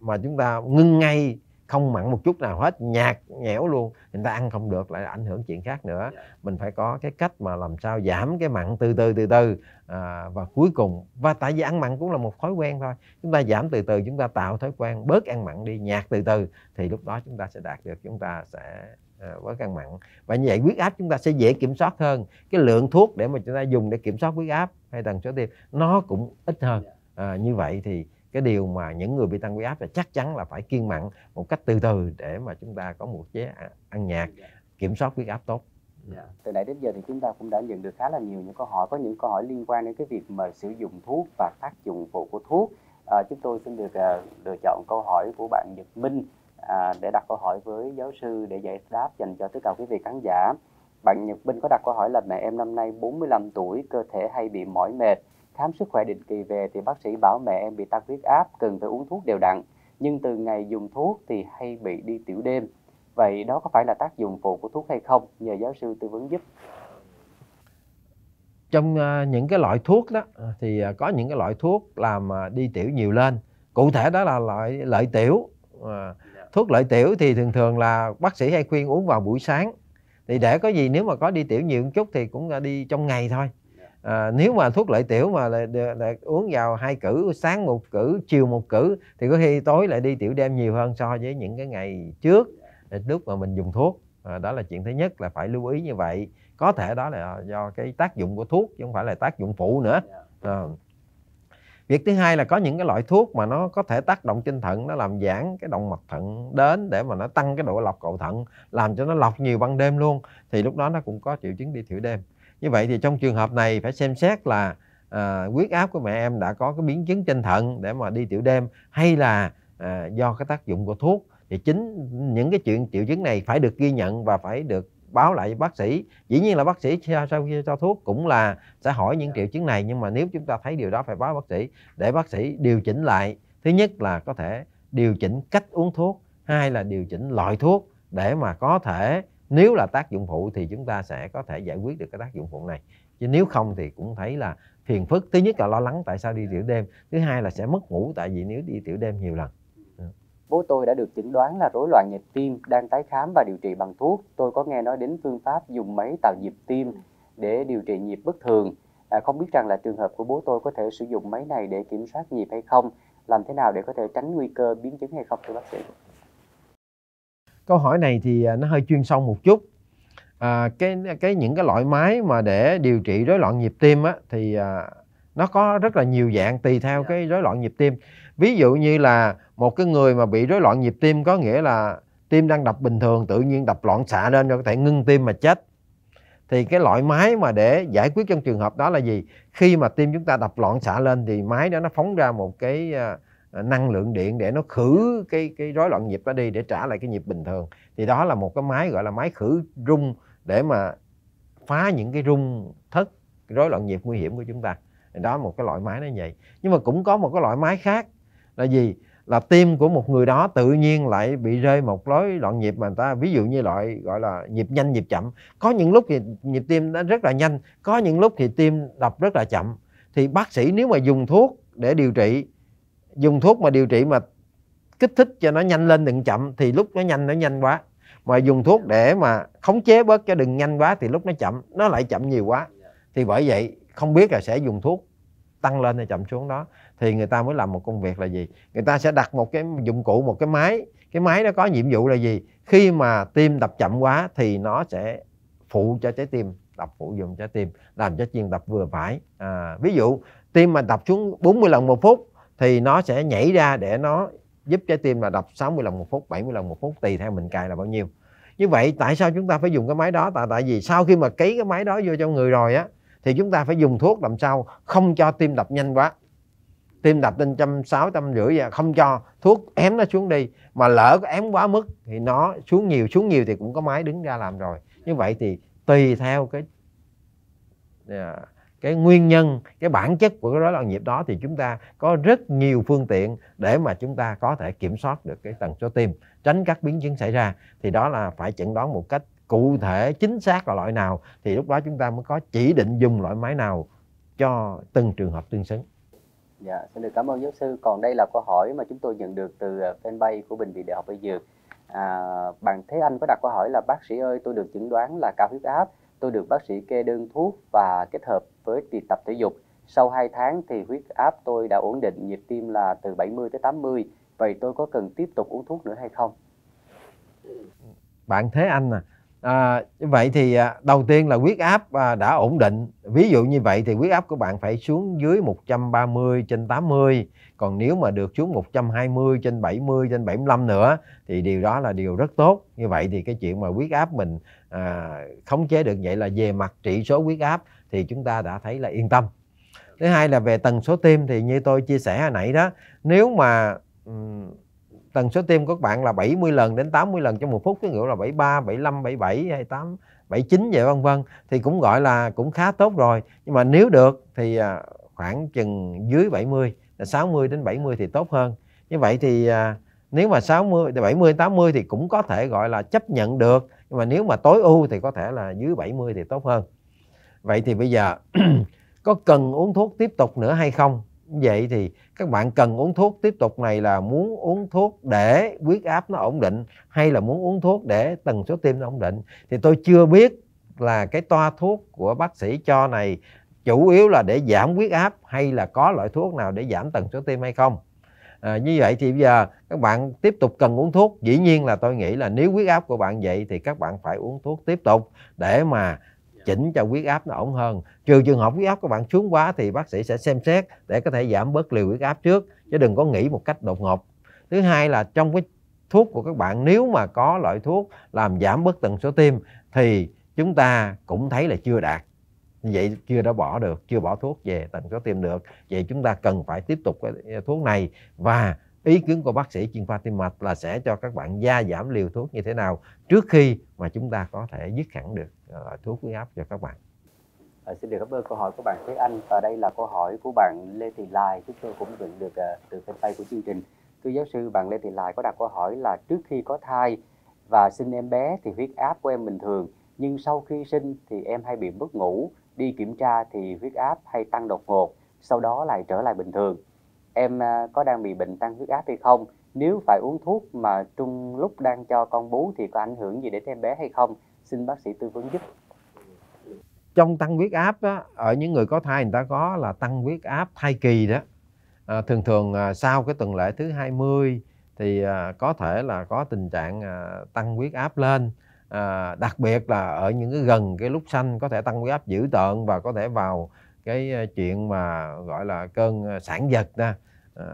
mà chúng ta ngưng ngay không mặn một chút nào hết nhạt nhẽo luôn người ta ăn không được lại ảnh hưởng chuyện khác nữa dạ. mình phải có cái cách mà làm sao giảm cái mặn từ từ từ từ à, và cuối cùng và tại vì ăn mặn cũng là một thói quen thôi chúng ta giảm từ từ chúng ta tạo thói quen bớt ăn mặn đi nhạt từ từ thì lúc đó chúng ta sẽ đạt được chúng ta sẽ à, bớt ăn mặn và như vậy huyết áp chúng ta sẽ dễ kiểm soát hơn cái lượng thuốc để mà chúng ta dùng để kiểm soát huyết áp hay tần số tim nó cũng ít hơn dạ. à, như vậy thì cái điều mà những người bị tăng huyết áp là chắc chắn là phải kiên mặn một cách từ từ để mà chúng ta có một chế ăn nhạt dạ. kiểm soát huyết áp tốt Yeah. Dạ. Từ nãy đến giờ thì chúng ta cũng đã nhận được khá là nhiều những câu hỏi có những câu hỏi liên quan đến cái việc mà sử dụng thuốc và tác dụng phụ của thuốc. À, chúng tôi xin được à, lựa chọn câu hỏi của bạn Nhật Minh à, để đặt câu hỏi với giáo sư để giải đáp dành cho tất cả quý vị khán giả. Bạn Nhật Minh có đặt câu hỏi là mẹ em năm nay 45 tuổi, cơ thể hay bị mỏi mệt, khám sức khỏe định kỳ về thì bác sĩ bảo mẹ em bị tăng huyết áp cần phải uống thuốc đều đặn nhưng từ ngày dùng thuốc thì hay bị đi tiểu đêm vậy đó có phải là tác dụng phụ của thuốc hay không nhờ giáo sư tư vấn giúp trong à, những cái loại thuốc đó à, thì à, có những cái loại thuốc làm đi tiểu nhiều lên cụ thể đó là loại lợi tiểu dạ. thuốc lợi tiểu thì thường thường là bác sĩ hay khuyên uống vào buổi sáng thì dạ. để có gì nếu mà có đi tiểu nhiều một chút thì cũng là đi trong ngày thôi à, nếu mà thuốc lợi tiểu mà lại, lại uống vào hai cử sáng một cử chiều một cử thì có khi tối lại đi tiểu đêm nhiều hơn so với những cái ngày trước à, lúc mà mình dùng thuốc à, đó là chuyện thứ nhất là phải lưu ý như vậy có thể đó là do cái tác dụng của thuốc chứ không phải là tác dụng phụ nữa à. việc thứ hai là có những cái loại thuốc mà nó có thể tác động trên thận nó làm giãn cái động mạch thận đến để mà nó tăng cái độ lọc cầu thận làm cho nó lọc nhiều ban đêm luôn thì lúc đó nó cũng có triệu chứng đi tiểu đêm như vậy thì trong trường hợp này phải xem xét là à, huyết áp của mẹ em đã có cái biến chứng trên thận để mà đi tiểu đêm hay là à, do cái tác dụng của thuốc thì chính những cái chuyện triệu chứng này phải được ghi nhận và phải được báo lại với bác sĩ dĩ nhiên là bác sĩ sau khi cho thuốc cũng là sẽ hỏi những triệu chứng này nhưng mà nếu chúng ta thấy điều đó phải báo bác sĩ để bác sĩ điều chỉnh lại thứ nhất là có thể điều chỉnh cách uống thuốc hai là điều chỉnh loại thuốc để mà có thể nếu là tác dụng phụ thì chúng ta sẽ có thể giải quyết được cái tác dụng phụ này chứ nếu không thì cũng thấy là phiền phức thứ nhất là lo lắng tại sao đi tiểu đêm thứ hai là sẽ mất ngủ tại vì nếu đi tiểu đêm nhiều lần dạ. bố tôi đã được chẩn đoán là rối loạn nhịp tim đang tái khám và điều trị bằng thuốc tôi có nghe nói đến phương pháp dùng máy tạo nhịp tim để điều trị nhịp bất thường à, không biết rằng là trường hợp của bố tôi có thể sử dụng máy này để kiểm soát nhịp hay không làm thế nào để có thể tránh nguy cơ biến chứng hay không thưa bác sĩ câu hỏi này thì à, nó hơi chuyên sâu một chút à, cái cái những cái loại máy mà để điều trị rối loạn nhịp tim á thì à, nó có rất là nhiều dạng tùy theo cái rối loạn nhịp tim ví dụ như là một cái người mà bị rối loạn nhịp tim có nghĩa là tim đang đập bình thường tự nhiên đập loạn xạ lên rồi có thể ngưng tim mà chết thì cái loại máy mà để giải quyết trong trường hợp đó là gì khi mà tim chúng ta đập loạn xạ lên thì máy đó nó phóng ra một cái à, Ờ, năng lượng điện để nó khử cái cái rối loạn nhịp đó đi để trả lại cái nhịp bình thường thì đó là một cái máy gọi là máy khử rung để mà phá những cái rung thất rối loạn nhịp nguy hiểm của chúng ta đó một cái loại máy nó vậy nhưng mà cũng có một cái loại máy khác là gì là tim của một người đó tự nhiên lại bị rơi một lối loạn nhịp mà người ta ví dụ như loại gọi là nhịp nhanh nhịp chậm có những lúc thì nhịp tim nó rất là nhanh có những lúc thì tim đập rất là chậm thì bác sĩ nếu mà dùng thuốc để điều trị dùng thuốc mà điều trị mà kích thích cho nó nhanh lên đừng chậm thì lúc nó nhanh nó nhanh quá mà dùng thuốc để mà khống chế bớt cho đừng nhanh quá thì lúc nó chậm nó lại chậm nhiều quá thì bởi vậy không biết là sẽ dùng thuốc tăng lên hay chậm xuống đó thì người ta mới làm một công việc là gì người ta sẽ đặt một cái dụng cụ một cái máy cái máy nó có nhiệm vụ là gì khi mà tim đập chậm quá thì nó sẽ phụ cho trái tim đập phụ dụng trái tim làm cho tim đập vừa phải à, ví dụ tim mà đập xuống 40 lần một phút thì nó sẽ nhảy ra để nó giúp trái tim là đập 60 lần một phút 70 lần một phút tùy theo mình cài là bao nhiêu như vậy tại sao chúng ta phải dùng cái máy đó tại tại vì sau khi mà ký cái máy đó vô cho người rồi á thì chúng ta phải dùng thuốc làm sao không cho tim đập nhanh quá tim đập lên trăm sáu trăm rưỡi và không cho thuốc ém nó xuống đi mà lỡ có ém quá mức thì nó xuống nhiều xuống nhiều thì cũng có máy đứng ra làm rồi như vậy thì tùy theo cái yeah à, cái nguyên nhân cái bản chất của cái rối loạn nhịp đó thì chúng ta có rất nhiều phương tiện để mà chúng ta có thể kiểm soát được cái tần số tim tránh các biến chứng xảy ra thì đó là phải chẩn đoán một cách cụ thể chính xác là loại nào thì lúc đó chúng ta mới có chỉ định dùng loại máy nào cho từng trường hợp tương xứng. Dạ, xin được cảm ơn giáo sư. Còn đây là câu hỏi mà chúng tôi nhận được từ à, fanpage của Bệnh viện Đại học Y Dược. À, bạn Thế Anh có đặt câu hỏi là bác sĩ ơi tôi được chẩn đoán là cao huyết áp tôi được bác sĩ kê đơn thuốc và kết hợp với việc tập thể dục. Sau 2 tháng thì huyết áp tôi đã ổn định, nhịp tim là từ 70 tới 80. Vậy tôi có cần tiếp tục uống thuốc nữa hay không? Bạn Thế Anh à, à vậy thì à, đầu tiên là huyết áp à, đã ổn định. Ví dụ như vậy thì huyết áp của bạn phải xuống dưới 130 trên 80. Còn nếu mà được xuống 120 trên 70 trên 75 nữa thì điều đó là điều rất tốt. Như vậy thì cái chuyện mà huyết áp mình à, khống chế được vậy là về mặt trị số huyết áp thì chúng ta đã thấy là yên tâm thứ hai là về tần số tim thì như tôi chia sẻ hồi nãy đó nếu mà um, tần số tim của các bạn là 70 lần đến 80 lần trong một phút ví dụ là 73, 75, 77 hay 8 79 vậy vân vân thì cũng gọi là cũng khá tốt rồi. Nhưng mà nếu được thì à, khoảng chừng dưới 70 là 60 đến 70 thì tốt hơn. Như vậy thì à, nếu mà 60 70 80 thì cũng có thể gọi là chấp nhận được nhưng mà nếu mà tối ưu thì có thể là dưới 70 thì tốt hơn vậy thì bây giờ có cần uống thuốc tiếp tục nữa hay không vậy thì các bạn cần uống thuốc tiếp tục này là muốn uống thuốc để huyết áp nó ổn định hay là muốn uống thuốc để tần số tim nó ổn định thì tôi chưa biết là cái toa thuốc của bác sĩ cho này chủ yếu là để giảm huyết áp hay là có loại thuốc nào để giảm tần số tim hay không à, như vậy thì bây giờ các bạn tiếp tục cần uống thuốc dĩ nhiên là tôi nghĩ là nếu huyết áp của bạn vậy thì các bạn phải uống thuốc tiếp tục để mà dạ. chỉnh cho huyết áp nó ổn hơn trừ trường hợp huyết áp các bạn xuống quá thì bác sĩ sẽ xem xét để có thể giảm bớt liều huyết áp trước chứ đừng có nghĩ một cách đột ngột thứ hai là trong cái thuốc của các bạn nếu mà có loại thuốc làm giảm bớt tần số tim thì chúng ta cũng thấy là chưa đạt vậy chưa đã bỏ được chưa bỏ thuốc về tịnh có tìm được vậy chúng ta cần phải tiếp tục cái thuốc này và ý kiến của bác sĩ chuyên khoa tim mạch là sẽ cho các bạn gia giảm liều thuốc như thế nào trước khi mà chúng ta có thể dứt hẳn được ờ, thuốc huyết áp cho các bạn À, xin được cảm ơn câu hỏi của bạn Thế Anh và đây là câu hỏi của bạn Lê Thị Lai chúng tôi cũng nhận được uh, từ fanpage của chương trình thưa giáo sư bạn Lê Thị Lai có đặt câu hỏi là trước khi có thai và sinh em bé thì huyết áp của em bình thường nhưng sau khi sinh thì em hay bị mất ngủ đi kiểm tra thì huyết áp hay tăng đột ngột, sau đó lại trở lại bình thường. Em à, có đang bị bệnh tăng huyết áp hay không? Nếu phải uống thuốc mà trung lúc đang cho con bú thì có ảnh hưởng gì đến em bé hay không? Xin bác sĩ tư vấn giúp. Trong tăng huyết áp đó, ở những người có thai người ta có là tăng huyết áp thai kỳ đó. À, thường thường à, sau cái tuần lễ thứ 20 thì à, có thể là có tình trạng à, tăng huyết áp lên à, đặc biệt là ở những cái gần cái lúc xanh có thể tăng huyết áp dữ tợn và có thể vào cái ờ, chuyện mà gọi là cơn ờ, sản giật nè à,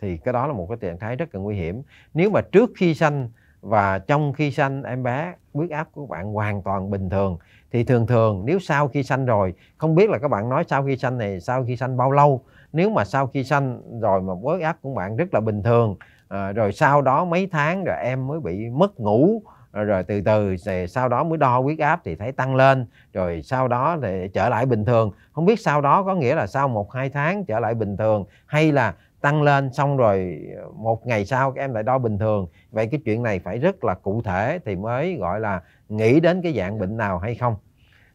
thì cái đó là một cái trạng thái rất là nguy hiểm nếu mà trước khi sanh và trong khi sanh em bé huyết áp của bạn hoàn toàn bình thường thì thường thường nếu sau khi sanh rồi không biết là các bạn nói sau khi sanh này sau khi sanh bao lâu nếu mà sau khi sanh rồi mà huyết áp của bạn rất là bình thường à, rồi sau đó mấy tháng rồi em mới bị mất ngủ rồi từ từ thì sau đó mới đo huyết áp thì thấy tăng lên rồi sau đó thì trở lại bình thường không biết sau đó có nghĩa là sau một hai tháng trở lại bình thường hay là tăng lên xong rồi ờ, một ngày sau các em lại đo bình thường vậy cái chuyện này phải rất là cụ thể thì mới gọi là nghĩ đến cái dạng bệnh nào hay không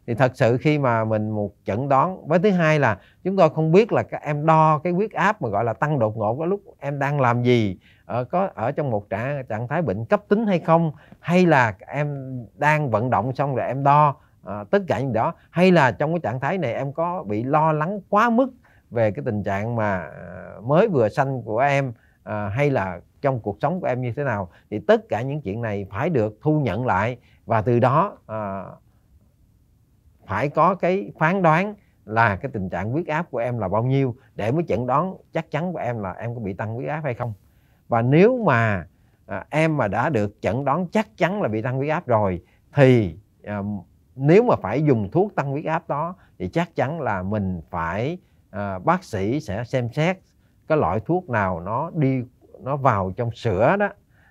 thì thật sự khi mà mình một chẩn đoán với thứ hai là chúng tôi không biết là các em đo cái huyết áp mà gọi là tăng đột ngột có lúc em đang làm gì uh, có ở trong một trạng trạng thái bệnh cấp tính hay không hay là em đang vận động xong rồi em đo uh, tất cả những đó hay là trong cái trạng thái này em có bị lo lắng quá mức về cái tình trạng mà ờ, mới vừa sanh của em à, hay là trong cuộc sống của em như thế nào thì tất cả những chuyện này phải được thu nhận lại và từ đó à, phải có cái phán đoán là cái tình trạng huyết áp của em là bao nhiêu để mới chẩn đoán chắc chắn của em là em có bị tăng huyết áp hay không và nếu mà à, em mà đã được chẩn đoán chắc chắn là bị tăng huyết áp rồi thì à, nếu mà phải dùng thuốc tăng huyết áp đó thì chắc chắn là mình phải à, bác sĩ sẽ xem xét cái loại thuốc nào nó đi nó vào trong sữa đó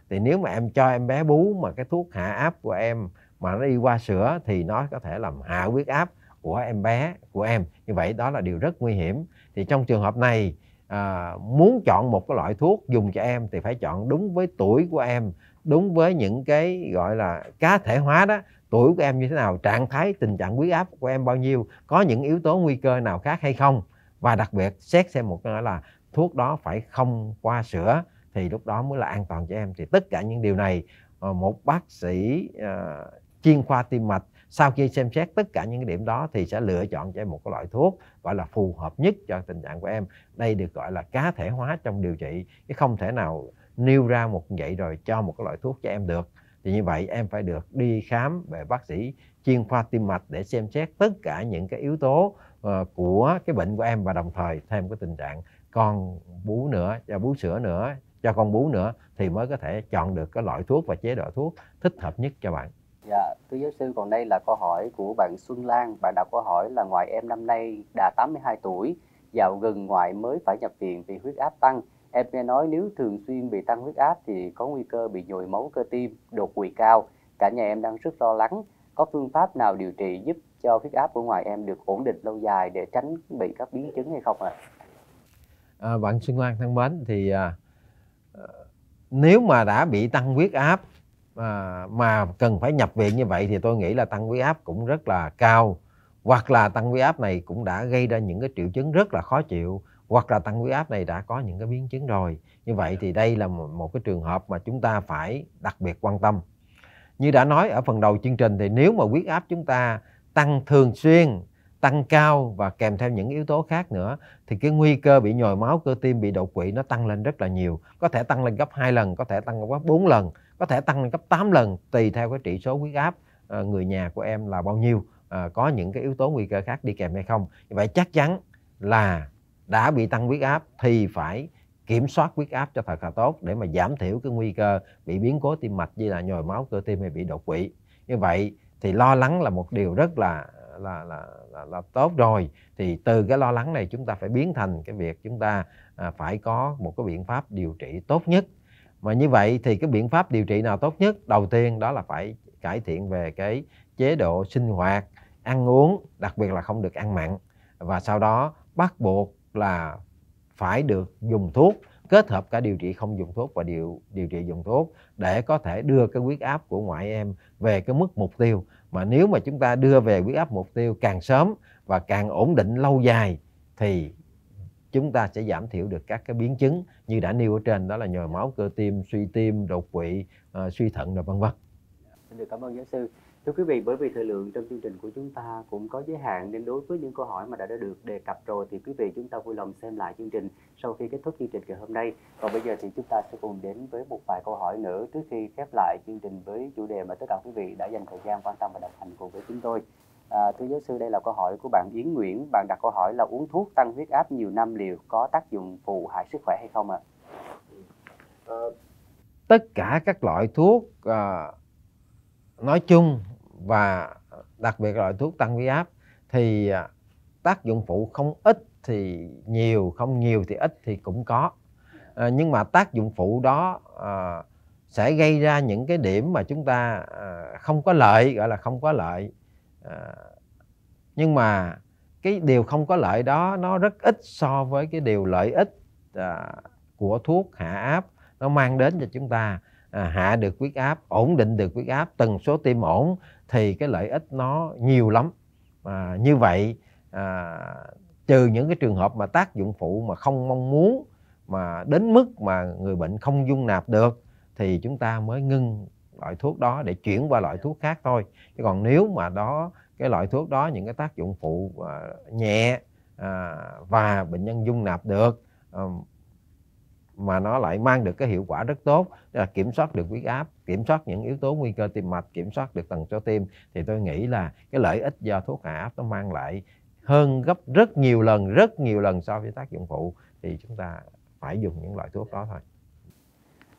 thì nếu mà em cho em bé bú mà cái thuốc hạ áp của em mà nó đi qua sữa thì nó có thể làm hạ huyết áp của em bé của em như vậy đó là điều rất nguy hiểm thì trong trường hợp này à, muốn chọn một cái loại thuốc dùng cho em thì phải chọn đúng với tuổi của em đúng với những cái gọi là cá thể hóa đó tuổi của em như thế nào trạng thái tình trạng huyết áp của em bao nhiêu có những yếu tố nguy cơ nào khác hay không và đặc biệt xét xem một cái là thuốc đó phải không qua sữa thì lúc đó mới là an toàn cho em thì tất cả những điều này ờ, một bác sĩ uh, chuyên khoa tim mạch sau khi xem xét tất cả những cái điểm đó thì sẽ lựa chọn cho em một cái loại thuốc gọi là phù hợp nhất cho tình trạng của em đây được gọi là cá thể hóa trong điều trị chứ không thể nào nêu ra một vậy rồi cho một cái loại thuốc cho em được thì như vậy em phải được đi khám về bác sĩ chuyên khoa tim mạch để xem xét tất cả những cái yếu tố ờ, của cái bệnh của em và đồng thời thêm cái tình trạng con bú nữa cho bú sữa nữa cho con bú nữa thì mới có thể chọn được cái loại thuốc và chế độ thuốc thích hợp nhất cho bạn Dạ, thưa giáo sư, còn đây là câu hỏi của bạn Xuân Lan. Bạn đọc câu hỏi là ngoại em năm nay đã 82 tuổi, dạo gần ngoại mới phải nhập viện vì huyết áp tăng. Em nghe nói nếu thường xuyên bị tăng huyết áp thì có nguy cơ bị nhồi máu cơ tim, đột quỵ cao. Cả nhà em đang rất lo lắng. Có phương pháp nào điều trị giúp cho huyết áp của ngoại em được ổn định lâu dài để tránh bị các biến chứng hay không ạ? À? À, bạn Xuân Lan thân mến, thì à, ờ, nếu mà đã bị tăng huyết áp mà, mà cần phải nhập viện như vậy thì tôi nghĩ là tăng huyết áp cũng rất là cao hoặc là tăng huyết áp này cũng đã gây ra những cái triệu chứng rất là khó chịu hoặc là tăng huyết áp này đã có những cái biến chứng rồi như vậy thì đây là một, một cái trường hợp mà chúng ta phải đặc biệt quan tâm như đã nói ở phần đầu chương trình thì nếu mà huyết áp chúng ta tăng thường xuyên tăng cao và kèm theo những yếu tố khác nữa thì cái nguy cơ bị nhồi máu cơ tim bị đột quỵ nó tăng lên rất là nhiều có thể tăng lên gấp 2 lần có thể tăng gấp 4 lần có thể tăng lên gấp 8 lần tùy theo cái trị số huyết áp ờ, người nhà của em là bao nhiêu ờ, có những cái yếu tố nguy cơ khác đi kèm hay không vậy chắc chắn là đã bị tăng huyết áp thì phải kiểm soát huyết áp cho thật là tốt để mà giảm thiểu cái nguy cơ bị biến cố tim mạch như là nhồi máu cơ tim hay bị đột quỵ như vậy thì lo lắng là một điều rất là là, là là là tốt rồi thì từ cái lo lắng này chúng ta phải biến thành cái việc chúng ta à, phải có một cái biện pháp điều trị tốt nhất mà như vậy thì cái biện pháp điều trị nào tốt nhất đầu tiên đó là phải cải thiện về cái chế độ sinh hoạt ăn uống đặc biệt là không được ăn mặn và sau đó bắt buộc là phải được dùng thuốc kết hợp cả điều trị không dùng thuốc và điều điều trị dùng thuốc để có thể đưa cái huyết áp của ngoại em về cái mức mục tiêu mà nếu mà chúng ta đưa về huyết áp mục tiêu càng sớm và càng ổn định lâu dài thì chúng ta sẽ giảm thiểu được các cái biến chứng như đã nêu ở trên đó là nhồi máu cơ tim suy tim đột quỵ à, suy thận và vân vân xin được cảm ơn giáo sư thưa quý vị bởi vì thời lượng trong chương trình của chúng ta cũng có giới hạn nên đối với những câu hỏi mà đã được đề cập rồi thì quý vị chúng ta vui lòng xem lại chương trình sau khi kết thúc chương trình ngày hôm nay và bây giờ thì chúng ta sẽ cùng đến với một vài câu hỏi nữa trước khi khép lại chương trình với chủ đề mà tất cả quý vị đã dành thời gian quan tâm và đồng hành cùng với chúng tôi À, thưa giáo sư, đây là câu hỏi của bạn Yến Nguyễn. Bạn đặt câu hỏi là uống thuốc tăng huyết áp nhiều năm liệu có tác dụng phụ hại sức khỏe hay không ạ? À? Tất cả các loại thuốc à, nói chung và đặc biệt loại thuốc tăng huyết áp thì à, tác dụng phụ không ít thì nhiều, không nhiều thì ít thì cũng có. À, nhưng mà tác dụng phụ đó à, sẽ gây ra những cái điểm mà chúng ta à, không có lợi gọi là không có lợi À, nhưng mà cái điều không có lợi đó nó rất ít so với cái điều lợi ích à, của thuốc hạ áp nó mang đến cho chúng ta à, hạ được huyết áp ổn định được huyết áp tần số tim ổn thì cái lợi ích nó nhiều lắm à, như vậy à, trừ những cái trường hợp mà tác dụng phụ mà không mong muốn mà đến mức mà người bệnh không dung nạp được thì chúng ta mới ngưng loại thuốc đó để chuyển qua loại thuốc khác thôi chứ còn nếu mà đó cái loại thuốc đó những cái tác dụng phụ à, nhẹ à, và bệnh nhân dung nạp được mà nó lại mang được cái hiệu quả rất tốt là kiểm soát được huyết áp kiểm soát những yếu tố nguy cơ tim mạch kiểm soát được tần số tim thì tôi nghĩ là cái lợi ích do thuốc hạ áp nó mang lại hơn gấp rất nhiều lần rất nhiều lần so với tác dụng phụ thì chúng ta phải dùng những loại thuốc đó thôi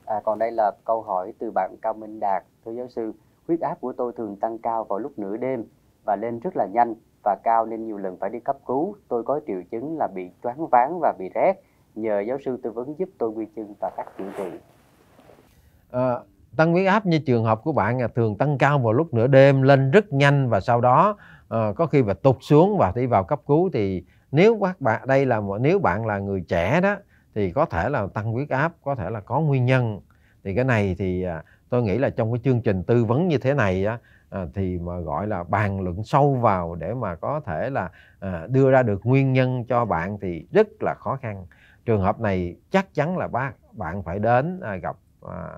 À, còn đây là câu hỏi từ bạn Cao Minh Đạt. Thưa giáo sư, huyết áp của tôi thường tăng cao vào lúc nửa đêm và lên rất là nhanh và cao nên nhiều lần phải đi cấp cứu. Tôi có triệu chứng là bị choáng váng và bị rét. Nhờ giáo sư tư vấn giúp tôi quy chân và các chữa trị. À, tăng huyết áp như trường hợp của bạn là thường tăng cao vào lúc nửa đêm lên rất nhanh và sau đó à, có khi và tụt xuống và đi vào cấp cứu thì nếu các bạn đây là nếu bạn là người trẻ đó thì có thể là tăng huyết áp có thể là có nguyên nhân thì cái này thì à, tôi nghĩ là trong cái chương trình tư vấn như thế này á, à, thì mà gọi là bàn luận sâu vào để mà có thể là à, đưa ra được nguyên nhân cho bạn thì rất là khó khăn trường hợp này chắc chắn là bác bạn phải đến gặp à,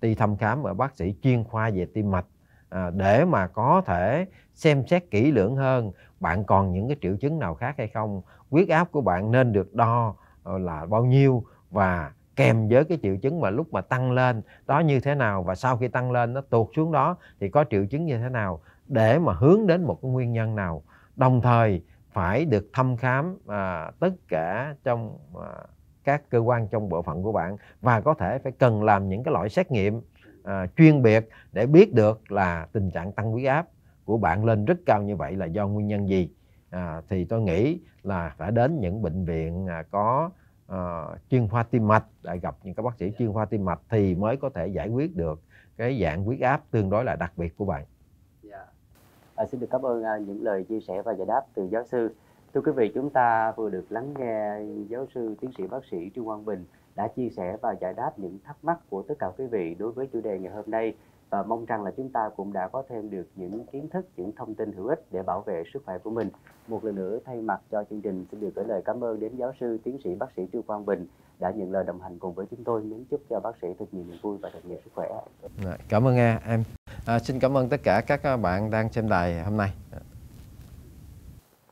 đi thăm khám ở bác sĩ chuyên khoa về tim mạch để mà có thể xem xét kỹ lưỡng hơn bạn còn những cái triệu chứng nào khác hay không huyết áp của bạn nên được đo Ờ, là bao nhiêu và kèm với cái triệu chứng mà lúc mà tăng lên đó như thế nào và sau khi tăng lên nó tuột xuống đó thì có triệu chứng như thế nào để mà hướng đến một cái nguyên nhân nào đồng thời phải được thăm khám à, tất cả trong à, các cơ quan trong bộ phận của bạn và có thể phải cần làm những cái loại xét nghiệm à, chuyên biệt để biết được là tình trạng tăng huyết áp của bạn lên rất cao như vậy là do nguyên nhân gì à, thì tôi nghĩ là phải đến những bệnh viện à, có à, chuyên khoa tim mạch đã à, gặp những các bác sĩ dạ. chuyên khoa tim mạch thì mới có thể giải quyết được cái dạng huyết áp tương đối là đặc biệt của bạn. Dạ. À, xin được cảm ơn à, những lời chia sẻ và giải đáp từ giáo sư. Thưa quý vị, chúng ta vừa được lắng nghe giáo sư tiến sĩ bác sĩ Trương Quang Bình đã chia sẻ và giải đáp những thắc mắc của tất cả quý vị đối với chủ đề ngày hôm nay và mong rằng là chúng ta cũng đã có thêm được những kiến thức, những thông tin hữu ích để bảo vệ sức khỏe của mình. Một lần nữa thay mặt cho chương trình xin được gửi lời cảm ơn đến giáo sư, tiến sĩ, bác sĩ Trương Quang Bình đã nhận lời đồng hành cùng với chúng tôi. Mến chúc cho bác sĩ thật nhiều niềm vui và thật nhiều sức khỏe. Cảm ơn em. À, xin cảm ơn tất cả các bạn đang xem đài hôm nay.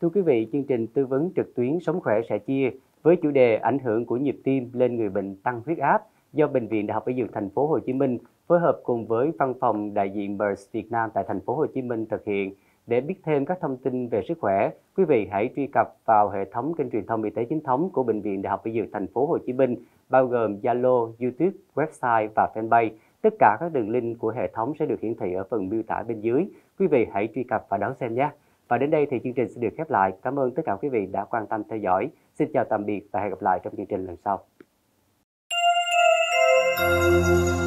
Thưa quý vị, chương trình tư vấn trực tuyến Sống khỏe sẽ chia với chủ đề ảnh hưởng của nhịp tim lên người bệnh tăng huyết áp do Bệnh viện Đại học Y Dược Thành phố Hồ Chí Minh phối hợp cùng với Văn phòng đại diện MERS Việt Nam tại thành phố Hồ Chí Minh thực hiện. Để biết thêm các thông tin về sức khỏe, quý vị hãy truy cập vào hệ thống kênh truyền thông y tế chính thống của bệnh viện Đại học Y Dược thành phố Hồ Chí Minh, bao gồm Zalo, YouTube, website và fanpage. Tất cả các đường link của hệ thống sẽ được hiển thị ở phần miêu tả bên dưới. Quý vị hãy truy cập và đón xem nhé. Và đến đây thì chương trình sẽ được khép lại. Cảm ơn tất cả quý vị đã quan tâm theo dõi. Xin chào tạm biệt và hẹn gặp lại trong chương trình lần sau.